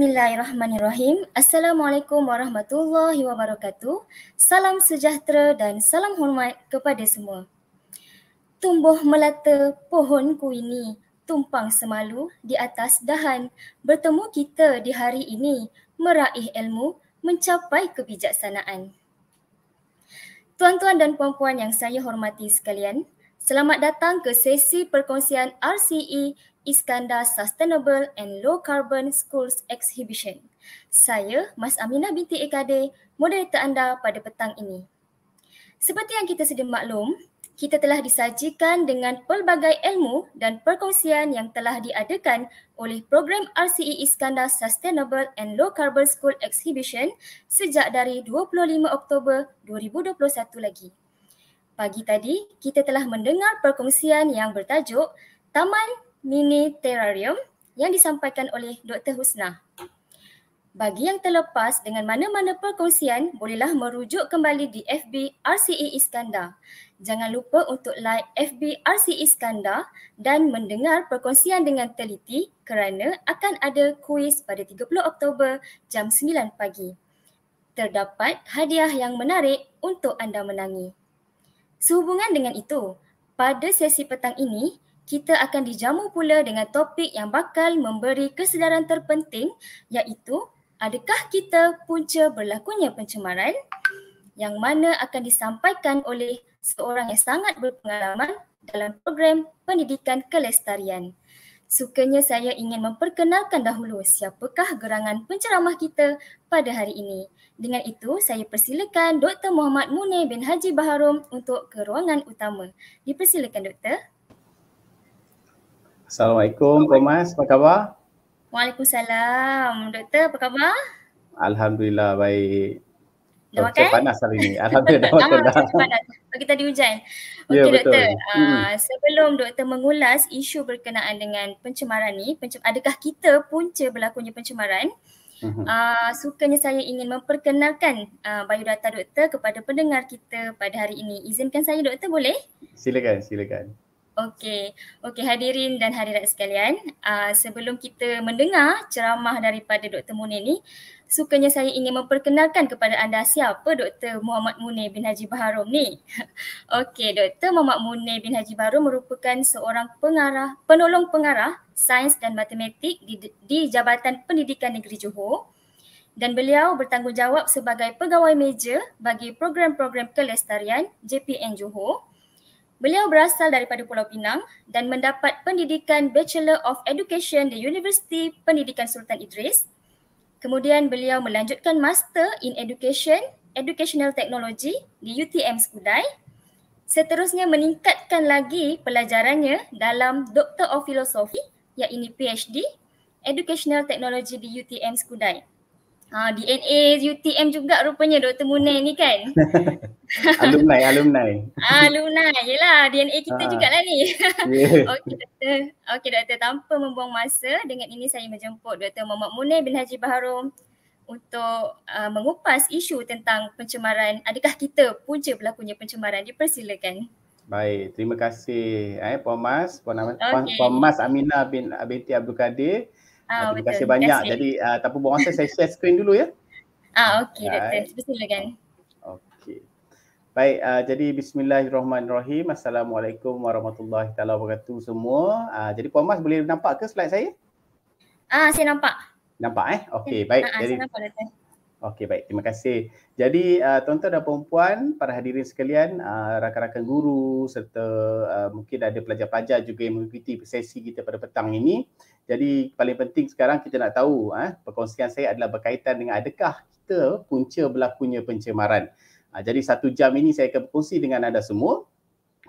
Bismillahirrahmanirrahim. Assalamualaikum warahmatullahi wabarakatuh. Salam sejahtera dan salam hormat kepada semua. Tumbuh melata pohonku ini, tumpang semalu di atas dahan. Bertemu kita di hari ini, meraih ilmu, mencapai kebijaksanaan. Tuan-tuan dan puan-puan yang saya hormati sekalian, selamat datang ke sesi perkongsian RCE Iskandar Sustainable and Low Carbon Schools Exhibition. Saya, Mas Aminah binti Ekd moderator anda pada petang ini. Seperti yang kita sedia maklum, kita telah disajikan dengan pelbagai ilmu dan perkongsian yang telah diadakan oleh program RCE Iskandar Sustainable and Low Carbon School Exhibition sejak dari 25 Oktober 2021 lagi. Pagi tadi, kita telah mendengar perkongsian yang bertajuk Taman mini terrarium yang disampaikan oleh Dr. Husna. Bagi yang terlepas dengan mana-mana perkongsian, bolehlah merujuk kembali di FB RCE Iskandar. Jangan lupa untuk like FB RCE Iskandar dan mendengar perkongsian dengan teliti kerana akan ada kuis pada 30 Oktober jam 9 pagi. Terdapat hadiah yang menarik untuk anda menangi. Sehubungan dengan itu, pada sesi petang ini, kita akan dijamu pula dengan topik yang bakal memberi kesedaran terpenting iaitu adakah kita punca berlakunya pencemaran yang mana akan disampaikan oleh seorang yang sangat berpengalaman dalam program pendidikan kelestarian. Sukanya saya ingin memperkenalkan dahulu siapakah gerangan penceramah kita pada hari ini. Dengan itu, saya persilakan Dr. Muhammad Munir bin Haji Baharum untuk ke ruangan utama. Dipersilakan, Doktor. Assalamualaikum Puan Mas, apa khabar? Waalaikumsalam. Doktor, apa khabar? Alhamdulillah baik. Dah makan? panas hari ini. Alhamdulillah ah, dah makan dah. Bagi tadi hujan. Ya, Okey yeah, doktor, uh, sebelum doktor mengulas isu berkenaan dengan pencemaran ini, pencem- adakah kita punca berlakunya pencemaran? Uh, sukanya saya ingin memperkenalkan uh, biodata doktor kepada pendengar kita pada hari ini. Izinkan saya doktor boleh? Silakan, silakan. Okey, okay, hadirin dan hadirat sekalian. Uh, sebelum kita mendengar ceramah daripada Dr. Munir ni, sukanya saya ingin memperkenalkan kepada anda siapa Dr. Muhammad Munir bin Haji Baharum ni. okey, Dr. Muhammad Munir bin Haji Baharum merupakan seorang pengarah, penolong pengarah sains dan matematik di, di Jabatan Pendidikan Negeri Johor dan beliau bertanggungjawab sebagai pegawai meja bagi program-program kelestarian JPN Johor Beliau berasal daripada Pulau Pinang dan mendapat pendidikan Bachelor of Education di Universiti Pendidikan Sultan Idris. Kemudian beliau melanjutkan Master in Education, Educational Technology di UTM Skudai. Seterusnya meningkatkan lagi pelajarannya dalam Doctor of Philosophy, iaitu PhD, Educational Technology di UTM Skudai. Ha, DNA UTM juga rupanya Dr. Munai ni kan. alumni, alumni. Ha, alumni, yelah DNA kita ha. jugalah ni. Yeah. Okey doktor. Okay, doktor, tanpa membuang masa dengan ini saya menjemput Dr. Muhammad Munai bin Haji Baharum untuk uh, mengupas isu tentang pencemaran. Adakah kita punca berlakunya pencemaran? Dipersilakan. Baik, terima kasih eh, Puan Mas, Puan, okay. Puan, Puan Mas Aminah bin Abiti Abdul Kadir. Oh, terima kasih betul. banyak. Terima kasih. Jadi uh, tanpa buang masa saya share screen dulu ya. Ah okey doktor, silakan. Okey. Baik, uh, jadi bismillahirrahmanirrahim. Assalamualaikum warahmatullahi taala wabarakatuh semua. Uh, jadi Puan Mas boleh nampak ke slide saya? Ah saya nampak. Nampak eh? Okey, baik. Ah, jadi saya nampak doktor. Okey baik terima kasih. Jadi uh, tuan-tuan dan puan-puan, para hadirin sekalian, uh, rakan-rakan guru serta uh, mungkin ada pelajar-pelajar juga yang mengikuti sesi kita pada petang ini. Jadi paling penting sekarang kita nak tahu eh, perkongsian saya adalah berkaitan dengan adakah kita punca berlakunya pencemaran. Uh, jadi satu jam ini saya akan berkongsi dengan anda semua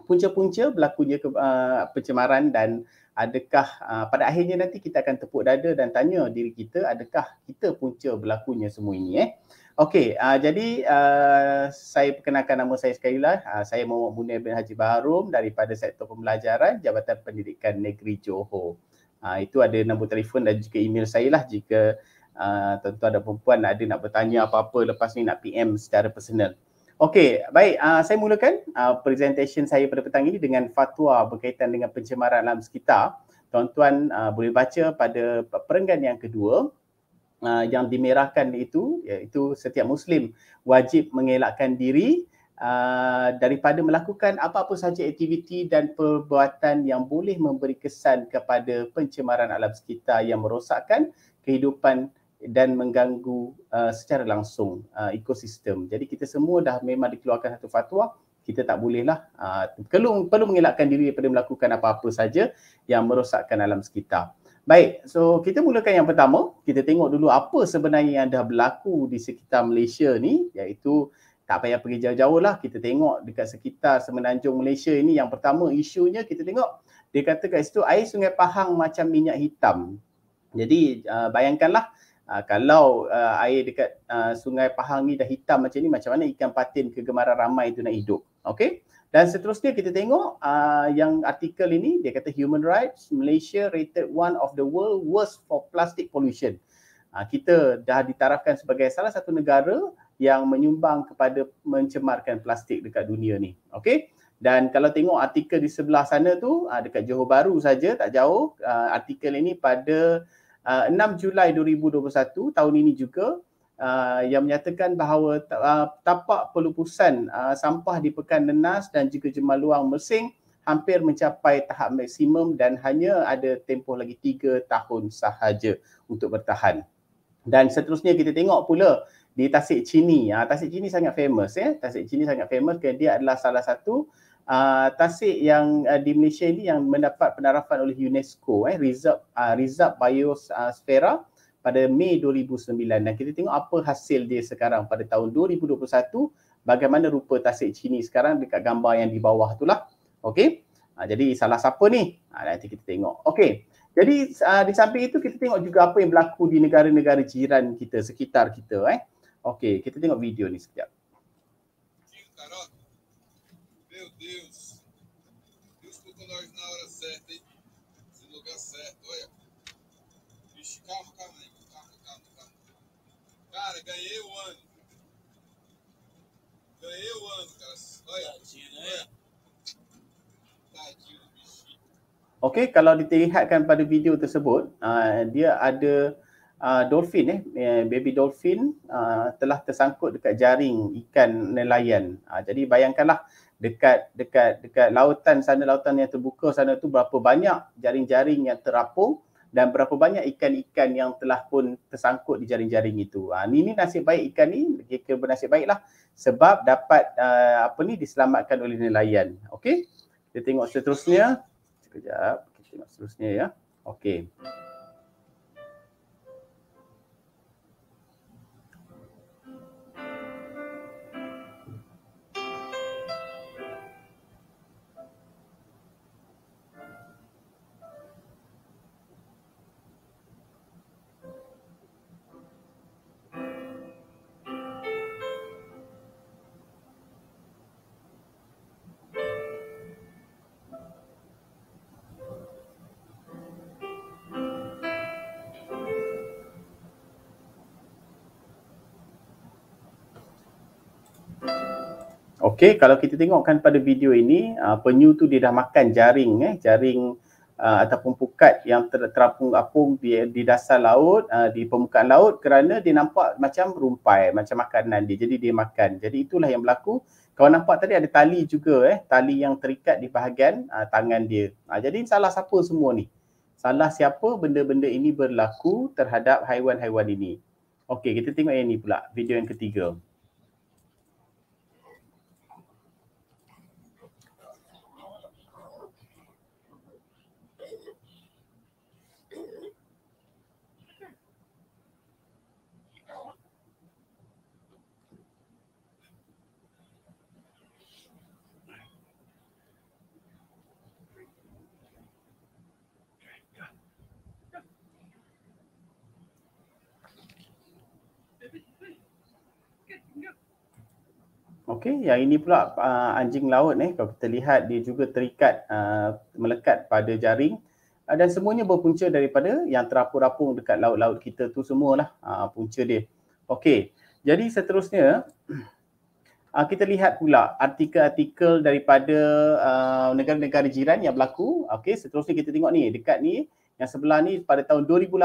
punca-punca berlakunya ke, uh, pencemaran dan adakah uh, pada akhirnya nanti kita akan tepuk dada dan tanya diri kita adakah kita punca berlakunya semua ini eh. Okey, uh, jadi uh, saya perkenalkan nama saya sekali lah. Uh, saya Muhammad Munir bin Haji Baharum daripada Sektor Pembelajaran Jabatan Pendidikan Negeri Johor. Ha, itu ada nombor telefon dan juga email saya lah jika ha, tuan-tuan uh, dan perempuan ada nak bertanya apa-apa lepas ni nak PM secara personal. Okey, baik. Uh, saya mulakan uh, presentation saya pada petang ini dengan fatwa berkaitan dengan pencemaran alam sekitar. Tuan-tuan uh, boleh baca pada perenggan yang kedua uh, yang dimerahkan itu iaitu setiap Muslim wajib mengelakkan diri uh, daripada melakukan apa-apa sahaja aktiviti dan perbuatan yang boleh memberi kesan kepada pencemaran alam sekitar yang merosakkan kehidupan dan mengganggu uh, secara langsung uh, ekosistem. Jadi kita semua dah memang dikeluarkan satu fatwa kita tak bolehlah uh, perlu, perlu mengelakkan diri daripada melakukan apa-apa saja yang merosakkan alam sekitar. Baik, so kita mulakan yang pertama. Kita tengok dulu apa sebenarnya yang dah berlaku di sekitar Malaysia ni iaitu tak payah pergi jauh-jauh lah kita tengok dekat sekitar semenanjung Malaysia ini yang pertama isunya kita tengok dia kata kat situ air sungai Pahang macam minyak hitam jadi uh, bayangkanlah uh, kalau uh, air dekat uh, sungai Pahang ni dah hitam macam ni macam mana ikan patin kegemaran ramai itu nak hidup okay dan seterusnya kita tengok uh, yang artikel ini dia kata human rights Malaysia rated one of the world worst for plastic pollution uh, kita dah ditarafkan sebagai salah satu negara yang menyumbang kepada mencemarkan plastik dekat dunia ni. Okey. Dan kalau tengok artikel di sebelah sana tu uh, dekat Johor Baru saja tak jauh, uh, artikel ini pada uh, ah, 6 Julai 2021 tahun ini juga Uh, yang menyatakan bahawa uh, tapak pelupusan uh, sampah di Pekan Nenas dan juga Jemaluang Mersing hampir mencapai tahap maksimum dan hanya ada tempoh lagi tiga tahun sahaja untuk bertahan. Dan seterusnya kita tengok pula di Tasik Cini. Uh, tasik Cini sangat famous ya. Eh? Tasik Cini sangat famous kerana dia adalah salah satu uh, tasik yang uh, di Malaysia ini yang mendapat penarafan oleh UNESCO eh Rizab uh, reserve biosfera pada Mei 2009 dan kita tengok apa hasil dia sekarang pada tahun 2021 bagaimana rupa Tasik Cini sekarang dekat gambar yang di bawah itulah. Okey. Uh, jadi salah siapa ni? Uh, nanti kita tengok. Okey. Jadi uh, di samping itu kita tengok juga apa yang berlaku di negara-negara jiran kita, sekitar kita eh. Okey, kita tengok video ni sekejap. Meu kalau diterlihatkan pada video tersebut, uh, dia ada uh, dolphin eh. eh baby dolphin uh, telah tersangkut dekat jaring ikan nelayan. Uh, jadi bayangkanlah dekat dekat dekat lautan sana lautan yang terbuka sana tu berapa banyak jaring-jaring yang terapung dan berapa banyak ikan-ikan yang telah pun tersangkut di jaring-jaring itu. Ha, ini, ini nasib baik ikan ni, kira-kira bernasib baiklah sebab dapat uh, apa ni diselamatkan oleh nelayan. Okey. Kita tengok seterusnya. Sekejap, kita tengok seterusnya ya. Okey. Okey, kalau kita tengokkan pada video ini, uh, penyu tu dia dah makan jaring eh, jaring uh, ataupun pukat yang ter- terapung-apung di, di dasar laut, uh, di permukaan laut kerana dia nampak macam rumpai, macam makanan dia. Jadi dia makan. Jadi itulah yang berlaku. Kau nampak tadi ada tali juga eh, tali yang terikat di bahagian uh, tangan dia. Uh, jadi salah siapa semua ni? Salah siapa benda-benda ini berlaku terhadap haiwan-haiwan ini? Okey, kita tengok yang ini pula, video yang ketiga. Okey, yang ini pula uh, anjing laut ni eh, kalau kita lihat dia juga terikat uh, melekat pada jaring uh, dan semuanya berpunca daripada yang terapung rapung dekat laut-laut kita tu semualah uh, punca dia. Okey. Jadi seterusnya uh, kita lihat pula artikel-artikel daripada uh, negara-negara jiran yang berlaku. Okey, seterusnya kita tengok ni dekat ni yang sebelah ni pada tahun 2018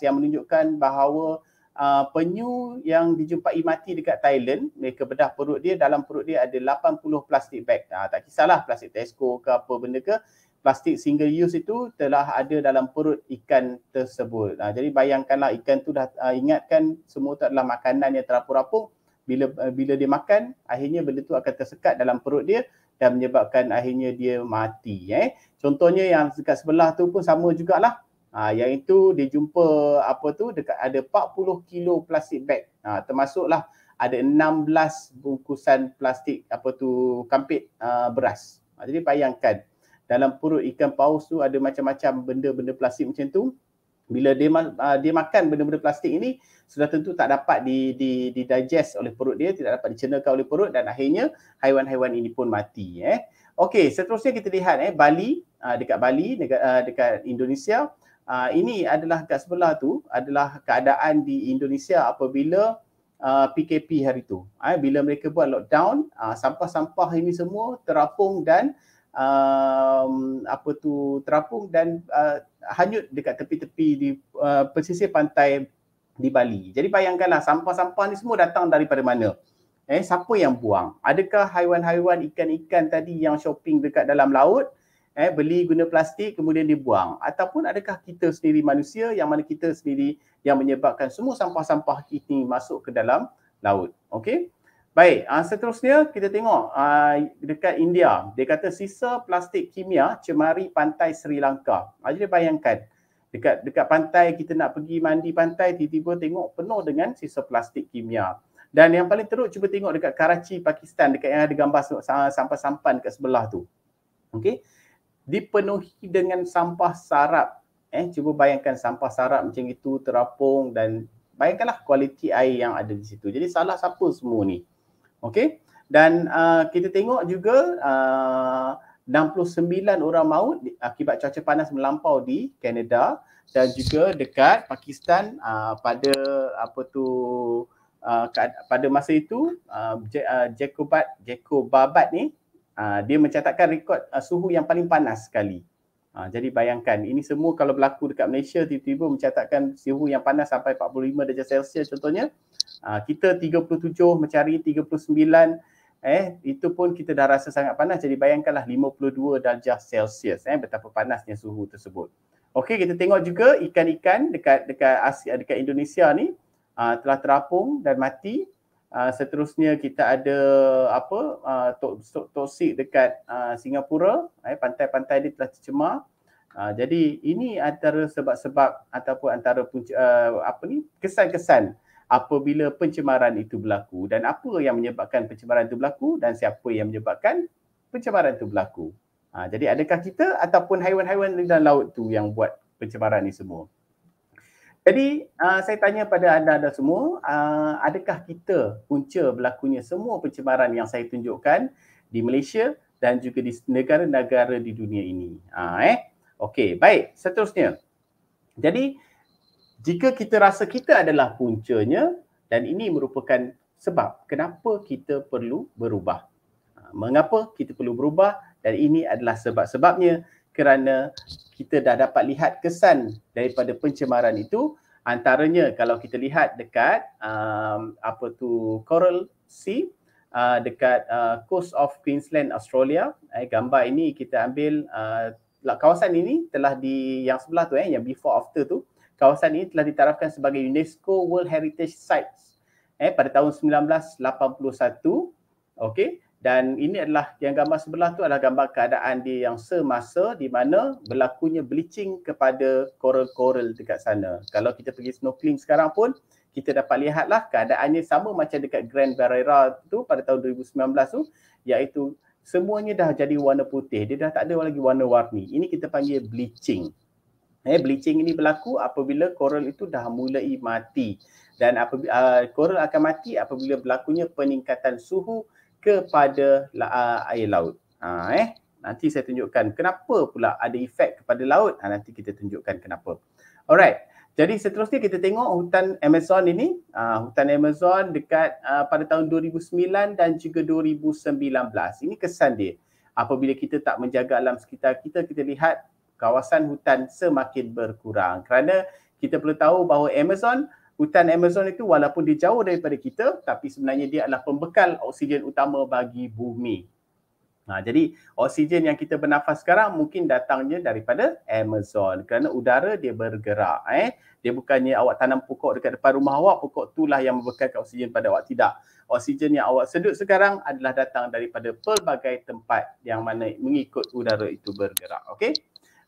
yang menunjukkan bahawa uh, penyu yang dijumpai mati dekat Thailand, mereka bedah perut dia, dalam perut dia ada 80 plastik bag. Uh, tak kisahlah plastik Tesco ke apa benda ke, plastik single use itu telah ada dalam perut ikan tersebut. Uh, jadi bayangkanlah ikan tu dah uh, ingatkan semua tu adalah makanan yang terapung-rapung. Bila uh, bila dia makan, akhirnya benda tu akan tersekat dalam perut dia dan menyebabkan akhirnya dia mati. Eh. Contohnya yang dekat sebelah tu pun sama jugalah. Ha, yang itu dia jumpa apa tu dekat ada 40 kilo plastik bag. Ha, termasuklah ada 16 bungkusan plastik apa tu kampit uh, beras. Ha, jadi bayangkan dalam perut ikan paus tu ada macam-macam benda-benda plastik macam tu. Bila dia uh, dia makan benda-benda plastik ini sudah tentu tak dapat di di di digest oleh perut dia, tidak dapat dicernakan oleh perut dan akhirnya haiwan-haiwan ini pun mati eh. Okey, seterusnya kita lihat eh Bali uh, dekat Bali dekat uh, dekat Indonesia Uh, ini adalah kat sebelah tu adalah keadaan di Indonesia apabila uh, ah, PKP hari tu. Uh, bila mereka buat lockdown, uh, sampah-sampah ini semua terapung dan um, apa tu terapung dan uh, hanyut dekat tepi-tepi di uh, pesisir pantai di Bali. Jadi bayangkanlah sampah-sampah ni semua datang daripada mana? Eh siapa yang buang? Adakah haiwan-haiwan ikan-ikan tadi yang shopping dekat dalam laut? eh beli guna plastik kemudian dibuang ataupun adakah kita sendiri manusia yang mana kita sendiri yang menyebabkan semua sampah-sampah ini masuk ke dalam laut okey baik uh, seterusnya kita tengok uh, dekat India dia kata sisa plastik kimia cemari pantai Sri Lanka ah, jadi bayangkan dekat dekat pantai kita nak pergi mandi pantai tiba-tiba tengok penuh dengan sisa plastik kimia dan yang paling teruk cuba tengok dekat Karachi Pakistan dekat yang ada gambar sampah-sampan dekat sebelah tu okey dipenuhi dengan sampah sarap. Eh, cuba bayangkan sampah sarap macam itu terapung dan bayangkanlah kualiti air yang ada di situ. Jadi salah siapa semua ni? Okey. Dan uh, kita tengok juga uh, 69 orang maut akibat cuaca panas melampau di Kanada dan juga dekat Pakistan uh, pada apa tu uh, pada masa itu uh, uh Jacobat Jacobabat ni Ah, dia mencatatkan rekod uh, suhu yang paling panas sekali. Uh, jadi bayangkan ini semua kalau berlaku dekat Malaysia tiba-tiba mencatatkan suhu yang panas sampai 45 darjah Celsius contohnya. Uh, kita 37 mencari 39 eh itu pun kita dah rasa sangat panas jadi bayangkanlah 52 darjah Celsius eh betapa panasnya suhu tersebut. Okey kita tengok juga ikan-ikan dekat dekat Asia dekat Indonesia ni uh, telah terapung dan mati Ah, seterusnya kita ada apa uh, toksik dekat uh, Singapura eh pantai-pantai dia telah tercemar. Uh, jadi ini antara sebab-sebab ataupun antara punca, uh, apa ni kesan-kesan apabila pencemaran itu berlaku dan apa yang menyebabkan pencemaran itu berlaku dan siapa yang menyebabkan pencemaran itu berlaku. Ha, jadi adakah kita ataupun haiwan-haiwan di dalam laut tu yang buat pencemaran ini semua? Jadi uh, saya tanya pada anda dan semua, uh, adakah kita punca berlakunya semua pencemaran yang saya tunjukkan di Malaysia dan juga di negara-negara di dunia ini? Uh, eh, okey, baik. Seterusnya, jadi jika kita rasa kita adalah puncanya dan ini merupakan sebab kenapa kita perlu berubah. Uh, mengapa kita perlu berubah dan ini adalah sebab-sebabnya kerana kita dah dapat lihat kesan daripada pencemaran itu antaranya kalau kita lihat dekat um, apa tu coral sea uh, dekat uh, coast of Queensland Australia eh gambar ini kita ambil uh, lah, kawasan ini telah di yang sebelah tu eh yang before after tu kawasan ini telah ditarafkan sebagai UNESCO World Heritage Sites eh pada tahun 1981 okey dan ini adalah yang gambar sebelah tu adalah gambar keadaan dia yang semasa di mana berlakunya bleaching kepada coral-coral dekat sana. Kalau kita pergi snorkeling sekarang pun kita dapat lihatlah keadaannya sama macam dekat Grand Barrera tu pada tahun 2019 tu iaitu semuanya dah jadi warna putih. Dia dah tak ada lagi warna-warni. Ini kita panggil bleaching. Eh, bleaching ini berlaku apabila coral itu dah mulai mati. Dan apabila, uh, coral akan mati apabila berlakunya peningkatan suhu kepada ah, air laut. Ha, eh? Nanti saya tunjukkan kenapa pula ada efek kepada laut. Ha, nanti kita tunjukkan kenapa. Alright. Jadi seterusnya kita tengok hutan Amazon ini. Uh, hutan Amazon dekat uh, pada tahun 2009 dan juga 2019. Ini kesan dia. Apabila kita tak menjaga alam sekitar kita, kita lihat kawasan hutan semakin berkurang. Kerana kita perlu tahu bahawa Amazon hutan Amazon itu walaupun dia jauh daripada kita tapi sebenarnya dia adalah pembekal oksigen utama bagi bumi. Nah, ha, jadi oksigen yang kita bernafas sekarang mungkin datangnya daripada Amazon kerana udara dia bergerak eh. Dia bukannya awak tanam pokok dekat depan rumah awak, pokok itulah yang membekalkan oksigen pada awak. Tidak. Oksigen yang awak sedut sekarang adalah datang daripada pelbagai tempat yang mana mengikut udara itu bergerak. Okey.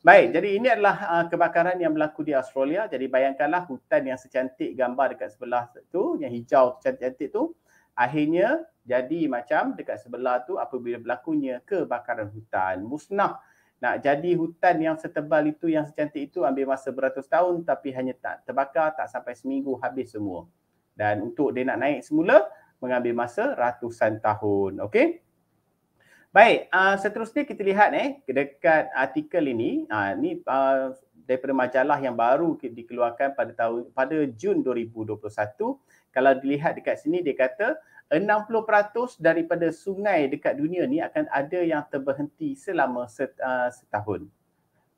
Baik, jadi ini adalah uh, kebakaran yang berlaku di Australia. Jadi bayangkanlah hutan yang secantik gambar dekat sebelah tu, yang hijau cantik-cantik tu, akhirnya jadi macam dekat sebelah tu apabila berlakunya kebakaran hutan, musnah. Nak jadi hutan yang setebal itu, yang secantik itu ambil masa beratus tahun tapi hanya tak terbakar, tak sampai seminggu habis semua. Dan untuk dia nak naik semula, mengambil masa ratusan tahun. Okey? Baik, uh, seterusnya kita lihat eh dekat artikel ini, uh, ni uh, daripada majalah yang baru dikeluarkan pada tahun pada Jun 2021. Kalau dilihat dekat sini dia kata 60% daripada sungai dekat dunia ni akan ada yang terhenti selama set, uh, setahun.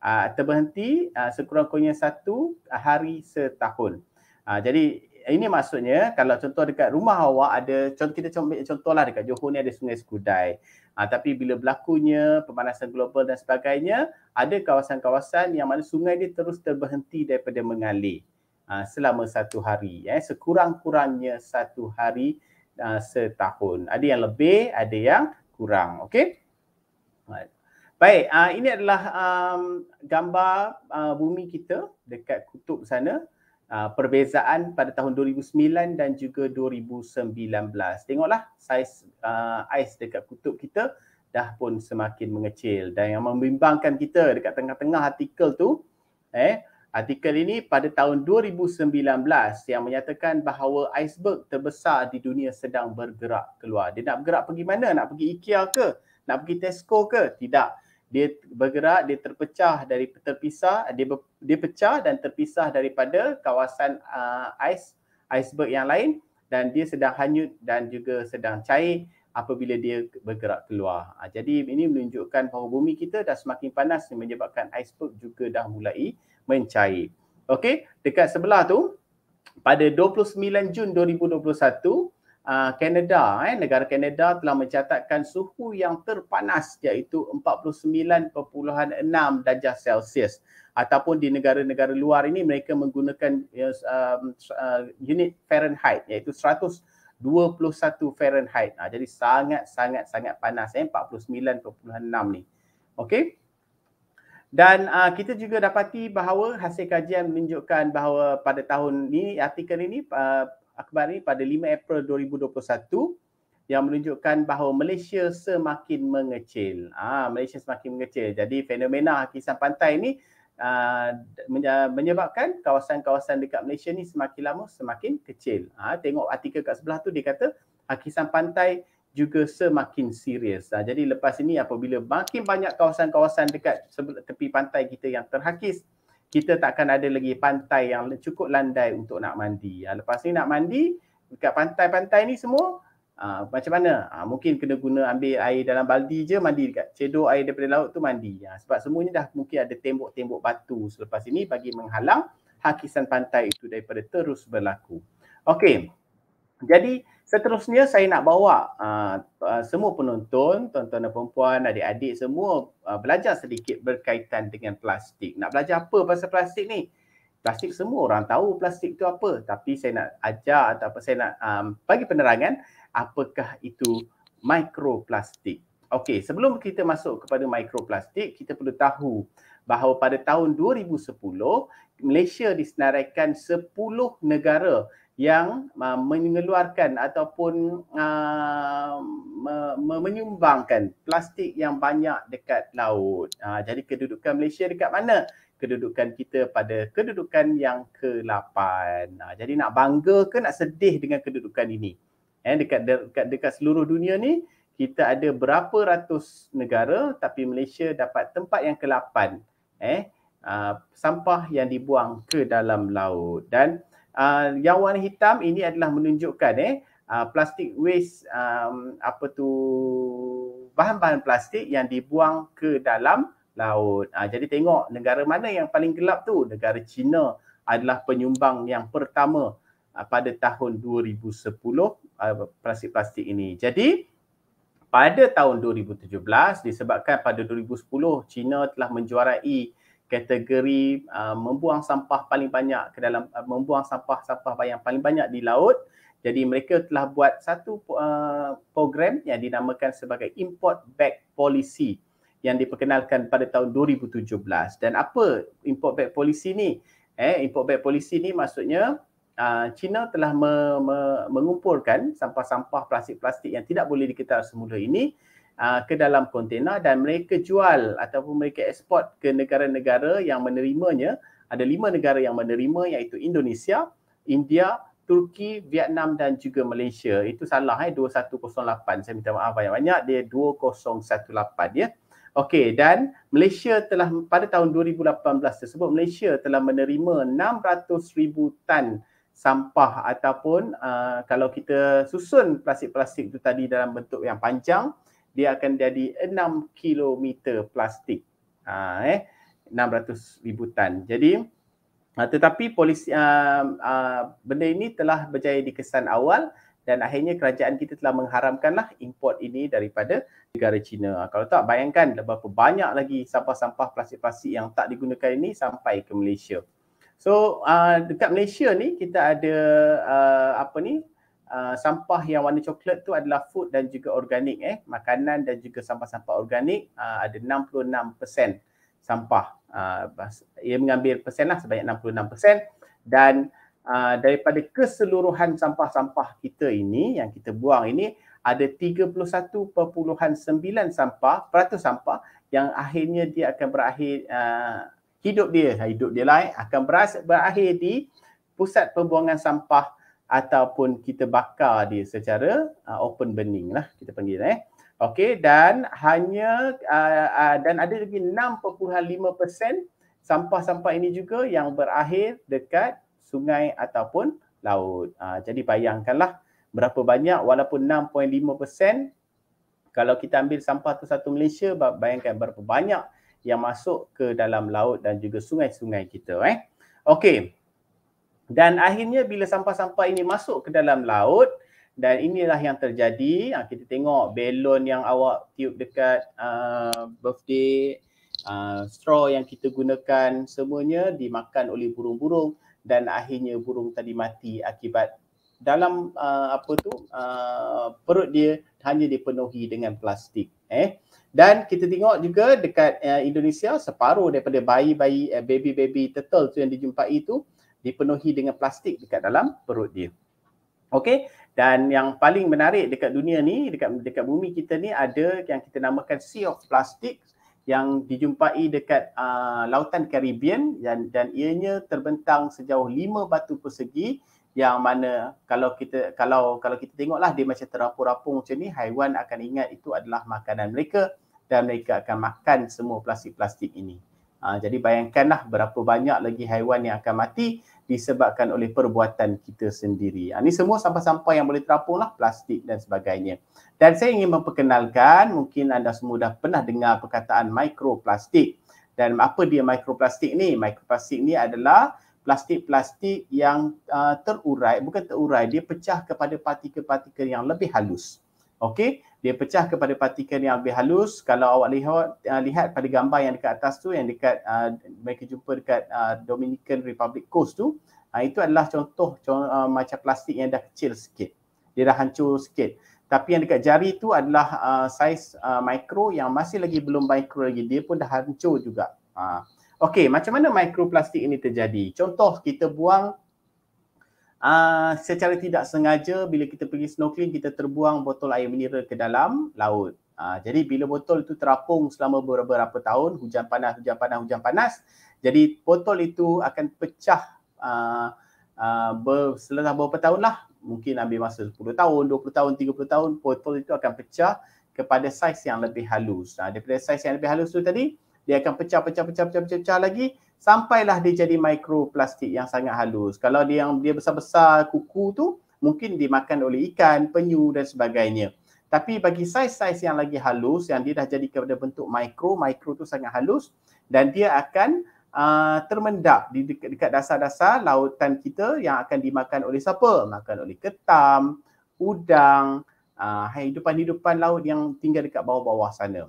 Uh, terberhenti uh, sekurang-kurangnya satu hari setahun. Uh, jadi ini maksudnya kalau contoh dekat rumah awak ada contoh kita contohlah dekat Johor ni ada sungai Skudai. Ha, tapi bila berlakunya pemanasan global dan sebagainya, ada kawasan-kawasan yang mana sungai dia terus terhenti daripada mengalir ha, selama satu hari. Eh, sekurang-kurangnya satu hari ha, setahun. Ada yang lebih, ada yang kurang. Okey? Baik, uh, ini adalah um, gambar uh, bumi kita dekat kutub sana. Ah, perbezaan pada tahun 2009 dan juga 2019. Tengoklah saiz uh, ais dekat kutub kita dah pun semakin mengecil dan yang membimbangkan kita dekat tengah-tengah artikel tu eh artikel ini pada tahun 2019 yang menyatakan bahawa iceberg terbesar di dunia sedang bergerak keluar. Dia nak bergerak pergi mana? Nak pergi IKEA ke? Nak pergi Tesco ke? Tidak dia bergerak dia terpecah dari terpisah dia ber, dia pecah dan terpisah daripada kawasan uh, ais iceberg yang lain dan dia sedang hanyut dan juga sedang cair apabila dia bergerak keluar. Ha, jadi ini menunjukkan bahawa bumi kita dah semakin panas menyebabkan iceberg juga dah mulai mencair. Okey, dekat sebelah tu pada 29 Jun 2021 Kanada, ah, uh, eh, negara Kanada telah mencatatkan suhu yang terpanas iaitu 49.6 darjah Celsius ataupun di negara-negara luar ini mereka menggunakan uh, uh, unit Fahrenheit iaitu 121 Fahrenheit. Uh, jadi sangat-sangat sangat panas eh 49.6 ni. Okey. Dan uh, kita juga dapati bahawa hasil kajian menunjukkan bahawa pada tahun ini artikel ini uh, akhbar ini pada 5 April 2021 yang menunjukkan bahawa Malaysia semakin mengecil. Ah Malaysia semakin mengecil. Jadi fenomena hakisan pantai ini uh, ah, menyebabkan kawasan-kawasan dekat Malaysia ni semakin lama semakin kecil. Ah tengok artikel kat sebelah tu dia kata hakisan ah, pantai juga semakin serius. Ha, jadi lepas ini apabila makin banyak kawasan-kawasan dekat tepi pantai kita yang terhakis, kita tak akan ada lagi pantai yang cukup landai untuk nak mandi. Ha, lepas ni nak mandi dekat pantai-pantai ni semua ha, macam mana? Ha, mungkin kena guna ambil air dalam baldi je mandi dekat cedok air daripada laut tu mandi. Ha, sebab semuanya dah mungkin ada tembok-tembok batu selepas ini bagi menghalang hakisan pantai itu daripada terus berlaku. Okey. Jadi Seterusnya saya nak bawa uh, uh, semua penonton, tuan-tuan dan perempuan, adik-adik semua uh, belajar sedikit berkaitan dengan plastik. Nak belajar apa pasal plastik ni? Plastik semua orang tahu plastik tu apa. Tapi saya nak ajar atau apa, saya nak um, bagi penerangan apakah itu mikroplastik. Okey, sebelum kita masuk kepada mikroplastik, kita perlu tahu bahawa pada tahun 2010, Malaysia disenaraikan 10 negara yang uh, mengeluarkan ataupun uh, me- me- menyumbangkan plastik yang banyak dekat laut. Uh, jadi kedudukan Malaysia dekat mana? Kedudukan kita pada kedudukan yang ke-8. Uh, jadi nak bangga ke nak sedih dengan kedudukan ini? Eh, dekat, dekat, dekat seluruh dunia ni, kita ada berapa ratus negara tapi Malaysia dapat tempat yang ke-8. Eh, uh, sampah yang dibuang ke dalam laut dan uh, yang warna hitam ini adalah menunjukkan eh uh, plastik waste um, apa tu bahan-bahan plastik yang dibuang ke dalam laut. Uh, jadi tengok negara mana yang paling gelap tu? Negara China adalah penyumbang yang pertama uh, pada tahun 2010 uh, plastik-plastik ini. Jadi pada tahun 2017 disebabkan pada 2010 China telah menjuarai uh, kategori uh, membuang sampah paling banyak ke dalam uh, membuang sampah-sampah yang paling banyak di laut. Jadi mereka telah buat satu uh, program yang dinamakan sebagai import back policy yang diperkenalkan pada tahun 2017. Dan apa import back policy ni? Eh import back policy ni maksudnya uh, China telah me- me- mengumpulkan sampah-sampah plastik-plastik yang tidak boleh diketar semula ini Uh, ke dalam kontena dan mereka jual ataupun mereka ekspor ke negara-negara yang menerimanya. Ada lima negara yang menerima iaitu Indonesia, India, Turki, Vietnam dan juga Malaysia. Itu salah eh 2108. Saya minta maaf banyak-banyak. Dia 2018 ya. Okey dan Malaysia telah pada tahun 2018 tersebut Malaysia telah menerima 600,000 tan sampah ataupun uh, kalau kita susun plastik-plastik itu tadi dalam bentuk yang panjang dia akan jadi 6 kilometer plastik. Ha, eh 600 ribu tan. Jadi uh, tetapi polis uh, ha, uh, ha, benda ini telah berjaya dikesan awal dan akhirnya kerajaan kita telah mengharamkanlah import ini daripada negara China. Kalau tak bayangkan berapa banyak lagi sampah-sampah plastik-plastik yang tak digunakan ini sampai ke Malaysia. So uh, dekat Malaysia ni kita ada uh, apa ni Ah, sampah yang warna coklat tu adalah food dan juga organik eh makanan dan juga sampah-sampah organik uh, ah, ada 66% sampah uh, ia mengambil persen lah sebanyak 66% dan uh, daripada keseluruhan sampah-sampah kita ini yang kita buang ini ada 31.9 sampah peratus sampah yang akhirnya dia akan berakhir uh, hidup dia hidup dia lain eh. akan berakhir di pusat pembuangan sampah ataupun kita bakar dia secara uh, open burning lah kita panggil eh. Okey dan hanya uh, uh, dan ada lagi 6.5% sampah-sampah ini juga yang berakhir dekat sungai ataupun laut. Uh, jadi bayangkanlah berapa banyak walaupun 6.5% kalau kita ambil sampah tu satu Malaysia bayangkan berapa banyak yang masuk ke dalam laut dan juga sungai-sungai kita eh. Okey dan akhirnya bila sampah-sampah ini masuk ke dalam laut dan inilah yang terjadi ha, kita tengok balon yang awak tiup dekat uh, birthday uh, straw yang kita gunakan semuanya dimakan oleh burung-burung dan akhirnya burung tadi mati akibat dalam uh, apa tu uh, perut dia hanya dipenuhi dengan plastik eh dan kita tengok juga dekat uh, Indonesia separuh daripada bayi-bayi uh, baby-baby turtle tu yang dijumpai itu dipenuhi dengan plastik dekat dalam perut dia. Okey, dan yang paling menarik dekat dunia ni, dekat dekat bumi kita ni ada yang kita namakan sea of plastic yang dijumpai dekat uh, lautan Caribbean dan dan ianya terbentang sejauh lima batu persegi yang mana kalau kita kalau kalau kita tengoklah dia macam terapung-rapung macam ni haiwan akan ingat itu adalah makanan mereka dan mereka akan makan semua plastik-plastik ini. Ha, jadi bayangkanlah berapa banyak lagi haiwan yang akan mati disebabkan oleh perbuatan kita sendiri. Ha, ah, ini semua sampah-sampah yang boleh terapung lah, plastik dan sebagainya. Dan saya ingin memperkenalkan, mungkin anda semua dah pernah dengar perkataan mikroplastik. Dan apa dia mikroplastik ni? Mikroplastik ni adalah plastik-plastik yang uh, terurai, bukan terurai, dia pecah kepada partikel-partikel yang lebih halus. Okey, dia pecah kepada partikel yang lebih halus. Kalau awak lihat uh, lihat pada gambar yang dekat atas tu yang dekat uh, mereka jumpa dekat uh, Dominican Republic Coast tu, uh, itu adalah contoh, contoh uh, macam plastik yang dah kecil sikit. Dia dah hancur sikit. Tapi yang dekat jari tu adalah uh, saiz uh, mikro yang masih lagi belum mikro lagi. Dia pun dah hancur juga. Uh, Okey, macam mana mikroplastik ini terjadi? Contoh kita buang Ah, secara tidak sengaja bila kita pergi snorkeling kita terbuang botol air mineral ke dalam laut. Uh, jadi bila botol itu terapung selama beberapa tahun hujan panas hujan panas hujan panas, jadi botol itu akan pecah uh, ah, uh, selama beberapa tahun lah mungkin ambil masa 10 tahun, 20 tahun, 30 tahun botol itu akan pecah kepada saiz yang lebih halus. Nah, daripada saiz yang lebih halus tu tadi dia akan pecah pecah pecah pecah pecah, pecah lagi sampailah dia jadi mikroplastik yang sangat halus. Kalau dia yang dia besar-besar kuku tu mungkin dimakan oleh ikan, penyu dan sebagainya. Tapi bagi saiz-saiz yang lagi halus yang dia dah jadi kepada bentuk mikro, mikro tu sangat halus dan dia akan uh, termendap di dekat, dekat dasar-dasar lautan kita yang akan dimakan oleh siapa? Makan oleh ketam, udang, uh, hidupan-hidupan laut yang tinggal dekat bawah-bawah sana.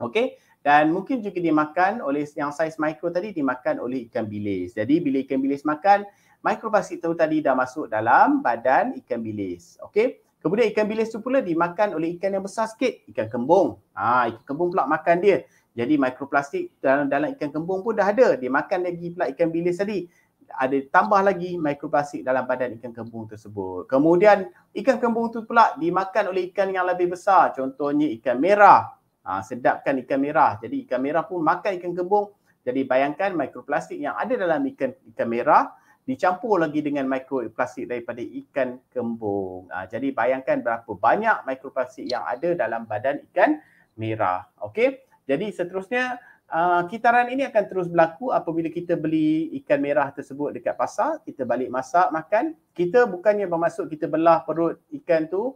Okey? dan mungkin juga dimakan oleh yang saiz mikro tadi dimakan oleh ikan bilis. Jadi bila ikan bilis makan, mikroplastik itu tadi dah masuk dalam badan ikan bilis. Okey. Kemudian ikan bilis tu pula dimakan oleh ikan yang besar sikit, ikan kembung. Ha, ikan kembung pula makan dia. Jadi mikroplastik dalam dalam ikan kembung pun dah ada. Dia makan lagi pula ikan bilis tadi. Ada tambah lagi mikroplastik dalam badan ikan kembung tersebut. Kemudian ikan kembung tu pula dimakan oleh ikan yang lebih besar. Contohnya ikan merah. Ha, sedapkan ikan merah. Jadi ikan merah pun makan ikan kembung, Jadi bayangkan mikroplastik yang ada dalam ikan ikan merah dicampur lagi dengan mikroplastik daripada ikan kembung. Ha, jadi bayangkan berapa banyak mikroplastik yang ada dalam badan ikan merah. Okey. Jadi seterusnya uh, kitaran ini akan terus berlaku apabila kita beli ikan merah tersebut dekat pasar, kita balik masak makan. Kita bukannya bermaksud kita belah perut ikan tu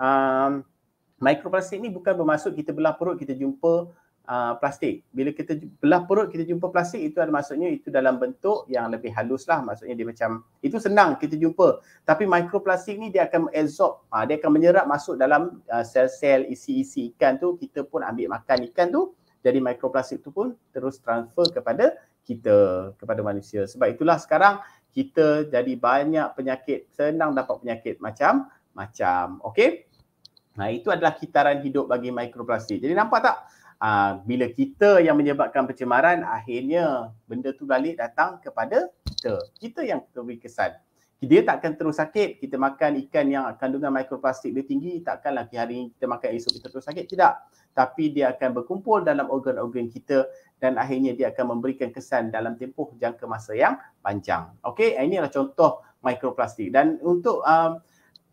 um, mikroplastik ni bukan bermaksud kita belah perut kita jumpa uh, plastik. Bila kita belah perut kita jumpa plastik itu ada maksudnya itu dalam bentuk yang lebih halus lah maksudnya dia macam itu senang kita jumpa. Tapi mikroplastik ni dia akan absorb, uh, dia akan menyerap masuk dalam uh, sel-sel isi-isi ikan tu kita pun ambil makan ikan tu jadi mikroplastik tu pun terus transfer kepada kita kepada manusia. Sebab itulah sekarang kita jadi banyak penyakit, senang dapat penyakit macam macam. Okay? Ha, itu adalah kitaran hidup bagi mikroplastik. Jadi nampak tak? Ha, bila kita yang menyebabkan pencemaran, akhirnya benda tu balik datang kepada kita. Kita yang beri kesan. Dia takkan terus sakit. Kita makan ikan yang kandungan mikroplastik dia tinggi, takkanlah hari ini kita makan esok kita terus sakit. Tidak. Tapi dia akan berkumpul dalam organ-organ kita dan akhirnya dia akan memberikan kesan dalam tempoh jangka masa yang panjang. Okey, ini adalah contoh mikroplastik. Dan untuk um,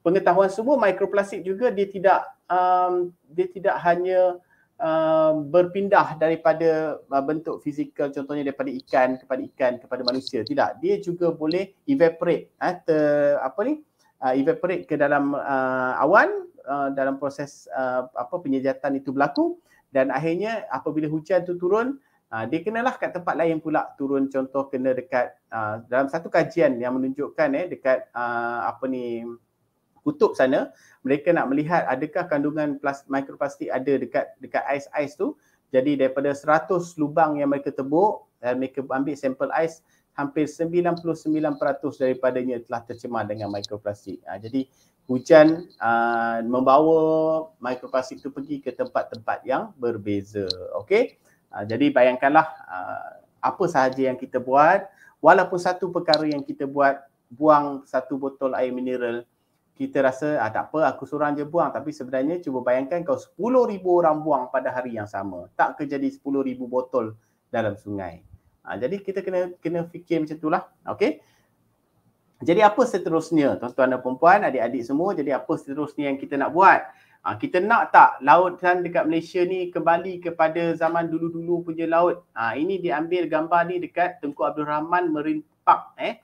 pengetahuan semua mikroplastik juga dia tidak um, dia tidak hanya uh, berpindah daripada uh, bentuk fizikal contohnya daripada ikan kepada ikan kepada manusia tidak dia juga boleh evaporate eh, ter, apa ni uh, evaporate ke dalam uh, awan uh, dalam proses uh, apa penyejatan itu berlaku dan akhirnya apabila hujan tu turun Ha, dia kenalah kat tempat lain pula turun contoh kena dekat uh, dalam satu kajian yang menunjukkan eh dekat uh, apa ni kutub sana mereka nak melihat adakah kandungan plas, mikroplastik ada dekat dekat ais-ais tu jadi daripada 100 lubang yang mereka tebuk dan mereka ambil sampel ais hampir 99% daripadanya telah tercemar dengan mikroplastik. Ha, jadi hujan ha, membawa mikroplastik itu pergi ke tempat-tempat yang berbeza. Okey. Ha, jadi bayangkanlah ha, apa sahaja yang kita buat walaupun satu perkara yang kita buat buang satu botol air mineral kita rasa ah, tak apa aku seorang je buang tapi sebenarnya cuba bayangkan kau 10,000 orang buang pada hari yang sama tak ke jadi 10,000 botol dalam sungai ah, jadi kita kena kena fikir macam itulah Okay. jadi apa seterusnya tuan-tuan dan puan-puan adik-adik semua jadi apa seterusnya yang kita nak buat ah, kita nak tak laut? lautan dekat Malaysia ni kembali kepada zaman dulu-dulu punya laut ah, ini diambil gambar ni dekat Tengku Abdul Rahman Marine Park eh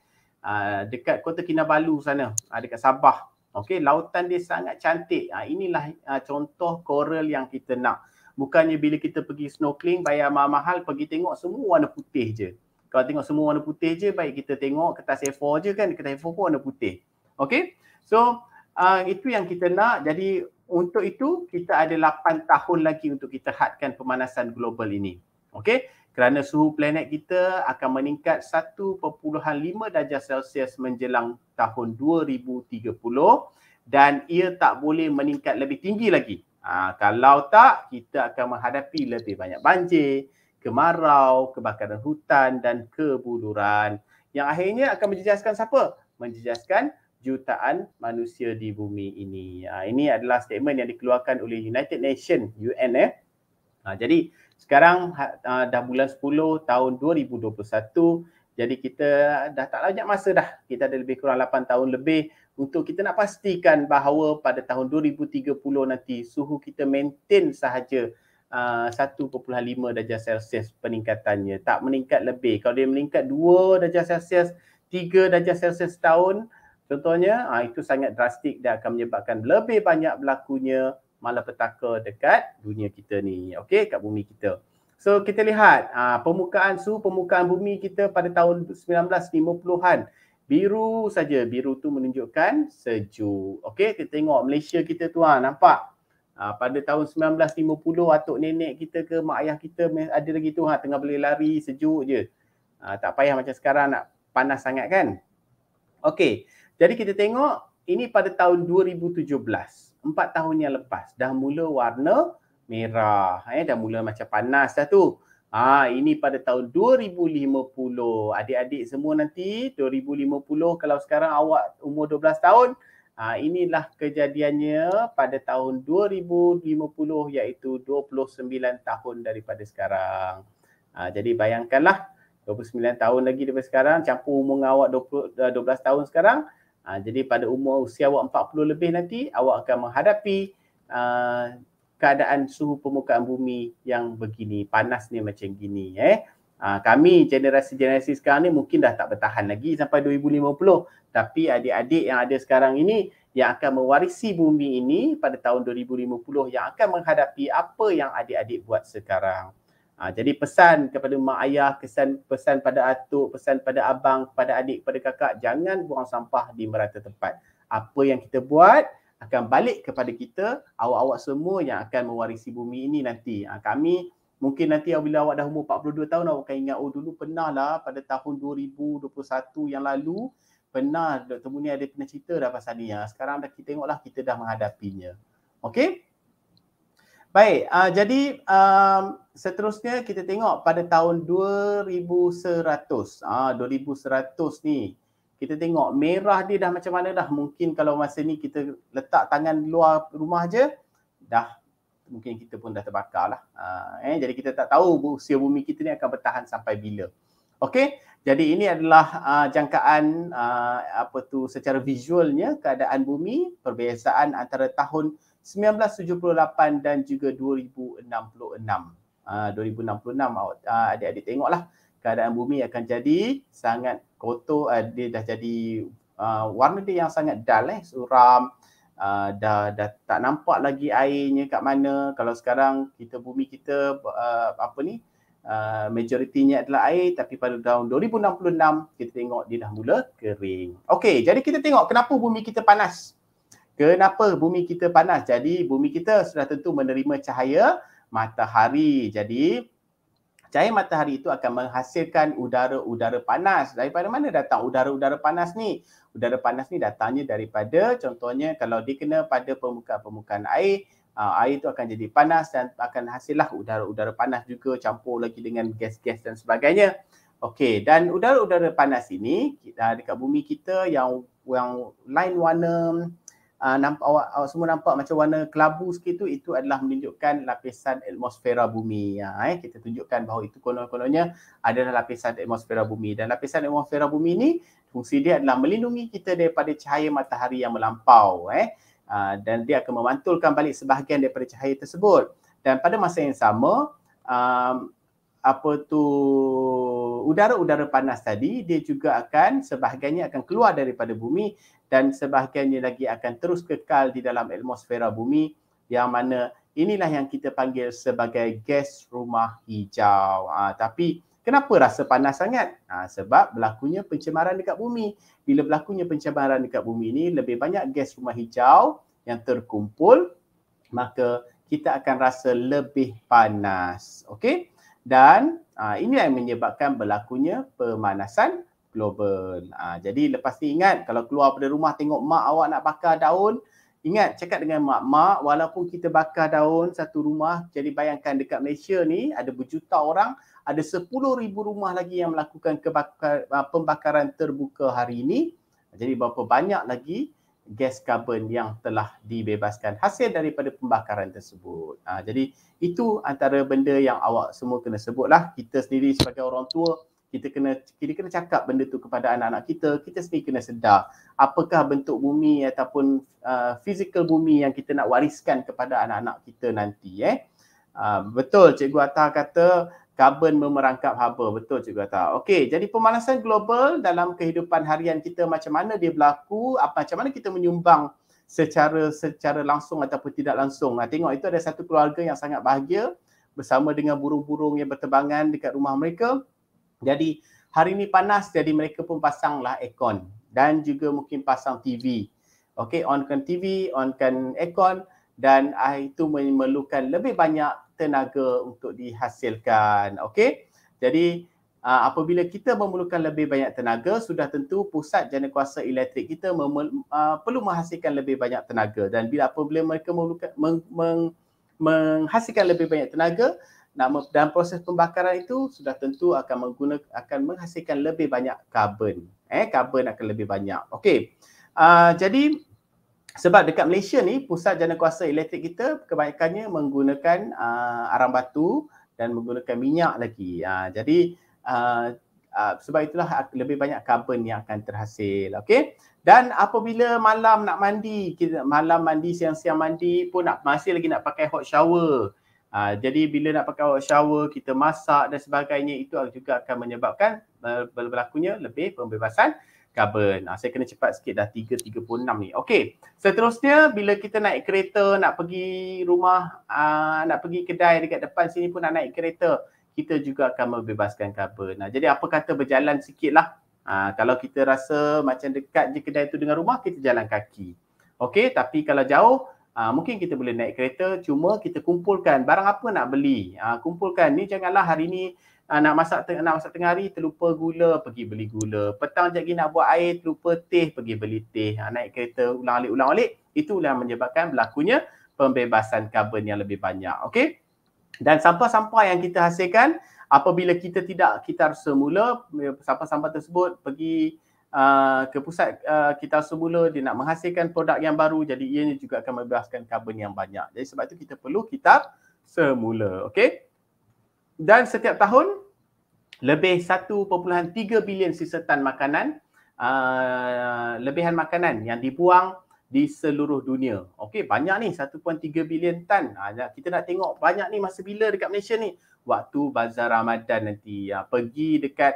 Uh, dekat Kota Kinabalu sana, uh, dekat Sabah. Okey, lautan dia sangat cantik. Ha, inilah ha, contoh coral yang kita nak. Bukannya bila kita pergi snorkeling bayar mahal-mahal pergi tengok semua warna putih je. Kalau tengok semua warna putih je, baik kita tengok kertas A4 je kan, kertas A4 pun warna putih. Okey, so uh, itu yang kita nak. Jadi untuk itu, kita ada 8 tahun lagi untuk kita hadkan pemanasan global ini. Okey, kerana suhu planet kita akan meningkat 1.5 darjah Celsius menjelang tahun 2030 dan ia tak boleh meningkat lebih tinggi lagi. Ha, kalau tak, kita akan menghadapi lebih banyak banjir, kemarau, kebakaran hutan dan kebuluran yang akhirnya akan menjejaskan siapa? Menjejaskan jutaan manusia di bumi ini. Ha, ini adalah statement yang dikeluarkan oleh United Nations, UN eh, Ha, jadi sekarang ha, ha dah bulan 10 tahun 2021 jadi kita dah tak banyak masa dah. Kita ada lebih kurang 8 tahun lebih untuk kita nak pastikan bahawa pada tahun 2030 nanti suhu kita maintain sahaja ha, uh, 1.5 darjah Celsius peningkatannya. Tak meningkat lebih. Kalau dia meningkat 2 darjah Celsius, 3 darjah Celsius tahun contohnya, ha, itu sangat drastik dan akan menyebabkan lebih banyak berlakunya malapetaka dekat dunia kita ni. Okey, kat bumi kita. So kita lihat uh, permukaan suhu permukaan bumi kita pada tahun 1950-an biru saja. Biru tu menunjukkan sejuk. Okey, kita tengok Malaysia kita tu ha, ah nampak Ha, pada tahun 1950 atuk nenek kita ke mak ayah kita ada lagi tu ha, tengah boleh lari sejuk je ha, tak payah macam sekarang nak panas sangat kan okey jadi kita tengok ini pada tahun 2017 empat tahun yang lepas dah mula warna merah eh dah mula macam panas dah tu ha ini pada tahun 2050 adik-adik semua nanti 2050 kalau sekarang awak umur 12 tahun ha inilah kejadiannya pada tahun 2050 iaitu 29 tahun daripada sekarang ha jadi bayangkanlah 29 tahun lagi daripada sekarang campur umur awak 20, 12 eh, tahun sekarang Ha, jadi pada umur usia awak 40 lebih nanti, awak akan menghadapi uh, keadaan suhu permukaan bumi yang begini, panas ni macam gini. Eh. Ha, kami generasi-generasi sekarang ni mungkin dah tak bertahan lagi sampai 2050. Tapi adik-adik yang ada sekarang ini yang akan mewarisi bumi ini pada tahun 2050 yang akan menghadapi apa yang adik-adik buat sekarang. Ha, jadi pesan kepada mak ayah, kesan, pesan pada atuk, pesan pada abang, pada adik, pada kakak, jangan buang sampah di merata tempat. Apa yang kita buat akan balik kepada kita, awak-awak semua yang akan mewarisi bumi ini nanti. Ha, kami mungkin nanti bila awak dah umur 42 tahun, awak akan ingat, oh dulu pernah lah pada tahun 2021 yang lalu, pernah Dr. Muni ada pernah cerita dah pasal ni. Ha, sekarang dah kita tengoklah kita dah menghadapinya. Okay? Baik, uh, jadi um, seterusnya kita tengok pada tahun 2100. Ah uh, 2100 ni kita tengok merah dia dah macam mana dah. Mungkin kalau masa ni kita letak tangan luar rumah je dah mungkin kita pun dah terbakar lah. Uh, eh, jadi kita tak tahu usia bumi kita ni akan bertahan sampai bila. Okey, jadi ini adalah uh, jangkaan uh, apa tu secara visualnya keadaan bumi perbezaan antara tahun 1978 dan juga 2066. Uh, 2066 uh, adik-adik tengoklah keadaan bumi akan jadi sangat kotor uh, dia dah jadi uh, warna dia yang sangat dull eh suram uh, dah dah tak nampak lagi airnya kat mana kalau sekarang kita bumi kita uh, apa ni uh, majoritinya adalah air tapi pada tahun 2066 kita tengok dia dah mula kering okey jadi kita tengok kenapa bumi kita panas Kenapa bumi kita panas? Jadi bumi kita sudah tentu menerima cahaya matahari. Jadi cahaya matahari itu akan menghasilkan udara-udara panas. Daripada mana datang udara-udara panas ni? Udara panas ni datangnya daripada contohnya kalau kena pada permukaan-permukaan air, ah, air itu akan jadi panas dan akan hasillah udara-udara panas juga campur lagi dengan gas-gas dan sebagainya. Okey, dan udara-udara panas ini ah, dekat bumi kita yang yang lain warna uh, ah, nampak awak, awak semua nampak macam warna kelabu sikit tu itu adalah menunjukkan lapisan atmosfera bumi ya eh kita tunjukkan bahawa itu konon-kononnya adalah lapisan atmosfera bumi dan lapisan atmosfera bumi ni fungsi dia adalah melindungi kita daripada cahaya matahari yang melampau eh uh, dan dia akan memantulkan balik sebahagian daripada cahaya tersebut dan pada masa yang sama um, apa tu udara-udara panas tadi dia juga akan sebahagiannya akan keluar daripada bumi dan sebahagiannya lagi akan terus kekal di dalam atmosfera bumi yang mana inilah yang kita panggil sebagai gas rumah hijau. Ha, tapi kenapa rasa panas sangat? Ha, sebab berlakunya pencemaran dekat bumi. Bila berlakunya pencemaran dekat bumi ini lebih banyak gas rumah hijau yang terkumpul maka kita akan rasa lebih panas. Okey? dan uh, ini yang menyebabkan berlakunya pemanasan global. Uh, jadi lepas ni ingat kalau keluar pada rumah tengok mak awak nak bakar daun, ingat cakap dengan mak-mak walaupun kita bakar daun satu rumah, jadi bayangkan dekat Malaysia ni ada berjuta orang, ada sepuluh ribu rumah lagi yang melakukan kebakar, ah, pembakaran terbuka hari ini. Jadi berapa banyak lagi gas karbon yang telah dibebaskan hasil daripada pembakaran tersebut. Ha, jadi itu antara benda yang awak semua kena sebutlah. Kita sendiri sebagai orang tua, kita kena kita kena cakap benda tu kepada anak-anak kita. Kita sendiri kena sedar apakah bentuk bumi ataupun uh, physical bumi yang kita nak wariskan kepada anak-anak kita nanti. Eh? Uh, betul Cikgu Atta kata Carbon memerangkap haba. Betul cikgu kata. Okey, jadi pemanasan global dalam kehidupan harian kita macam mana dia berlaku, apa macam mana kita menyumbang secara secara langsung ataupun tidak langsung. Nah, tengok itu ada satu keluarga yang sangat bahagia bersama dengan burung-burung yang berterbangan dekat rumah mereka. Jadi hari ini panas jadi mereka pun pasanglah aircon dan juga mungkin pasang TV. Okey, onkan TV, onkan aircon dan ah, itu memerlukan lebih banyak tenaga untuk dihasilkan. Okey. Jadi uh, apabila kita memerlukan lebih banyak tenaga, sudah tentu pusat jana kuasa elektrik kita mem- uh, ah, perlu menghasilkan lebih banyak tenaga dan bila apabila mereka memerlukan meng- meng- menghasilkan lebih banyak tenaga nama dan proses pembakaran itu sudah tentu akan menggunakan akan menghasilkan lebih banyak karbon eh karbon akan lebih banyak okey uh, jadi sebab dekat Malaysia ni pusat jana kuasa elektrik kita kebanyakannya menggunakan uh, arang batu dan menggunakan minyak lagi. Uh, jadi uh, uh, sebab itulah lebih banyak karbon yang akan terhasil. Okay? Dan apabila malam nak mandi, kita, malam mandi, siang-siang mandi pun nak, masih lagi nak pakai hot shower. Uh, jadi bila nak pakai hot shower, kita masak dan sebagainya itu juga akan menyebabkan berlakunya lebih pembebasan carbon. Ha, saya kena cepat sikit dah 3.36 ni. Okey. Seterusnya bila kita naik kereta nak pergi rumah uh, nak pergi kedai dekat depan sini pun nak naik kereta kita juga akan membebaskan carbon. Nah, jadi apa kata berjalan sikit lah. Ha, ah, kalau kita rasa macam dekat je kedai tu dengan rumah, kita jalan kaki. Okey, tapi kalau jauh, ha, mungkin kita boleh naik kereta. Cuma kita kumpulkan barang apa nak beli. Ha, kumpulkan ni janganlah hari ni uh, nak masak teng- nak masak tengah hari terlupa gula pergi beli gula petang jadi nak buat air terlupa teh pergi beli teh uh, naik kereta ulang alik ulang alik itulah menyebabkan berlakunya pembebasan karbon yang lebih banyak okey dan sampah-sampah yang kita hasilkan apabila kita tidak kita semula ya, sampah-sampah tersebut pergi Uh, ke pusat uh, kita semula dia nak menghasilkan produk yang baru jadi ianya juga akan membebaskan karbon yang banyak. Jadi sebab itu kita perlu kita semula. Okey dan setiap tahun lebih 1.3 bilion sisetan makanan uh, lebihan makanan yang dibuang di seluruh dunia. Okey, banyak ni 1.3 bilion tan. Ha, kita nak tengok banyak ni masa bila dekat Malaysia ni? Waktu bazar Ramadan nanti. Ha, pergi dekat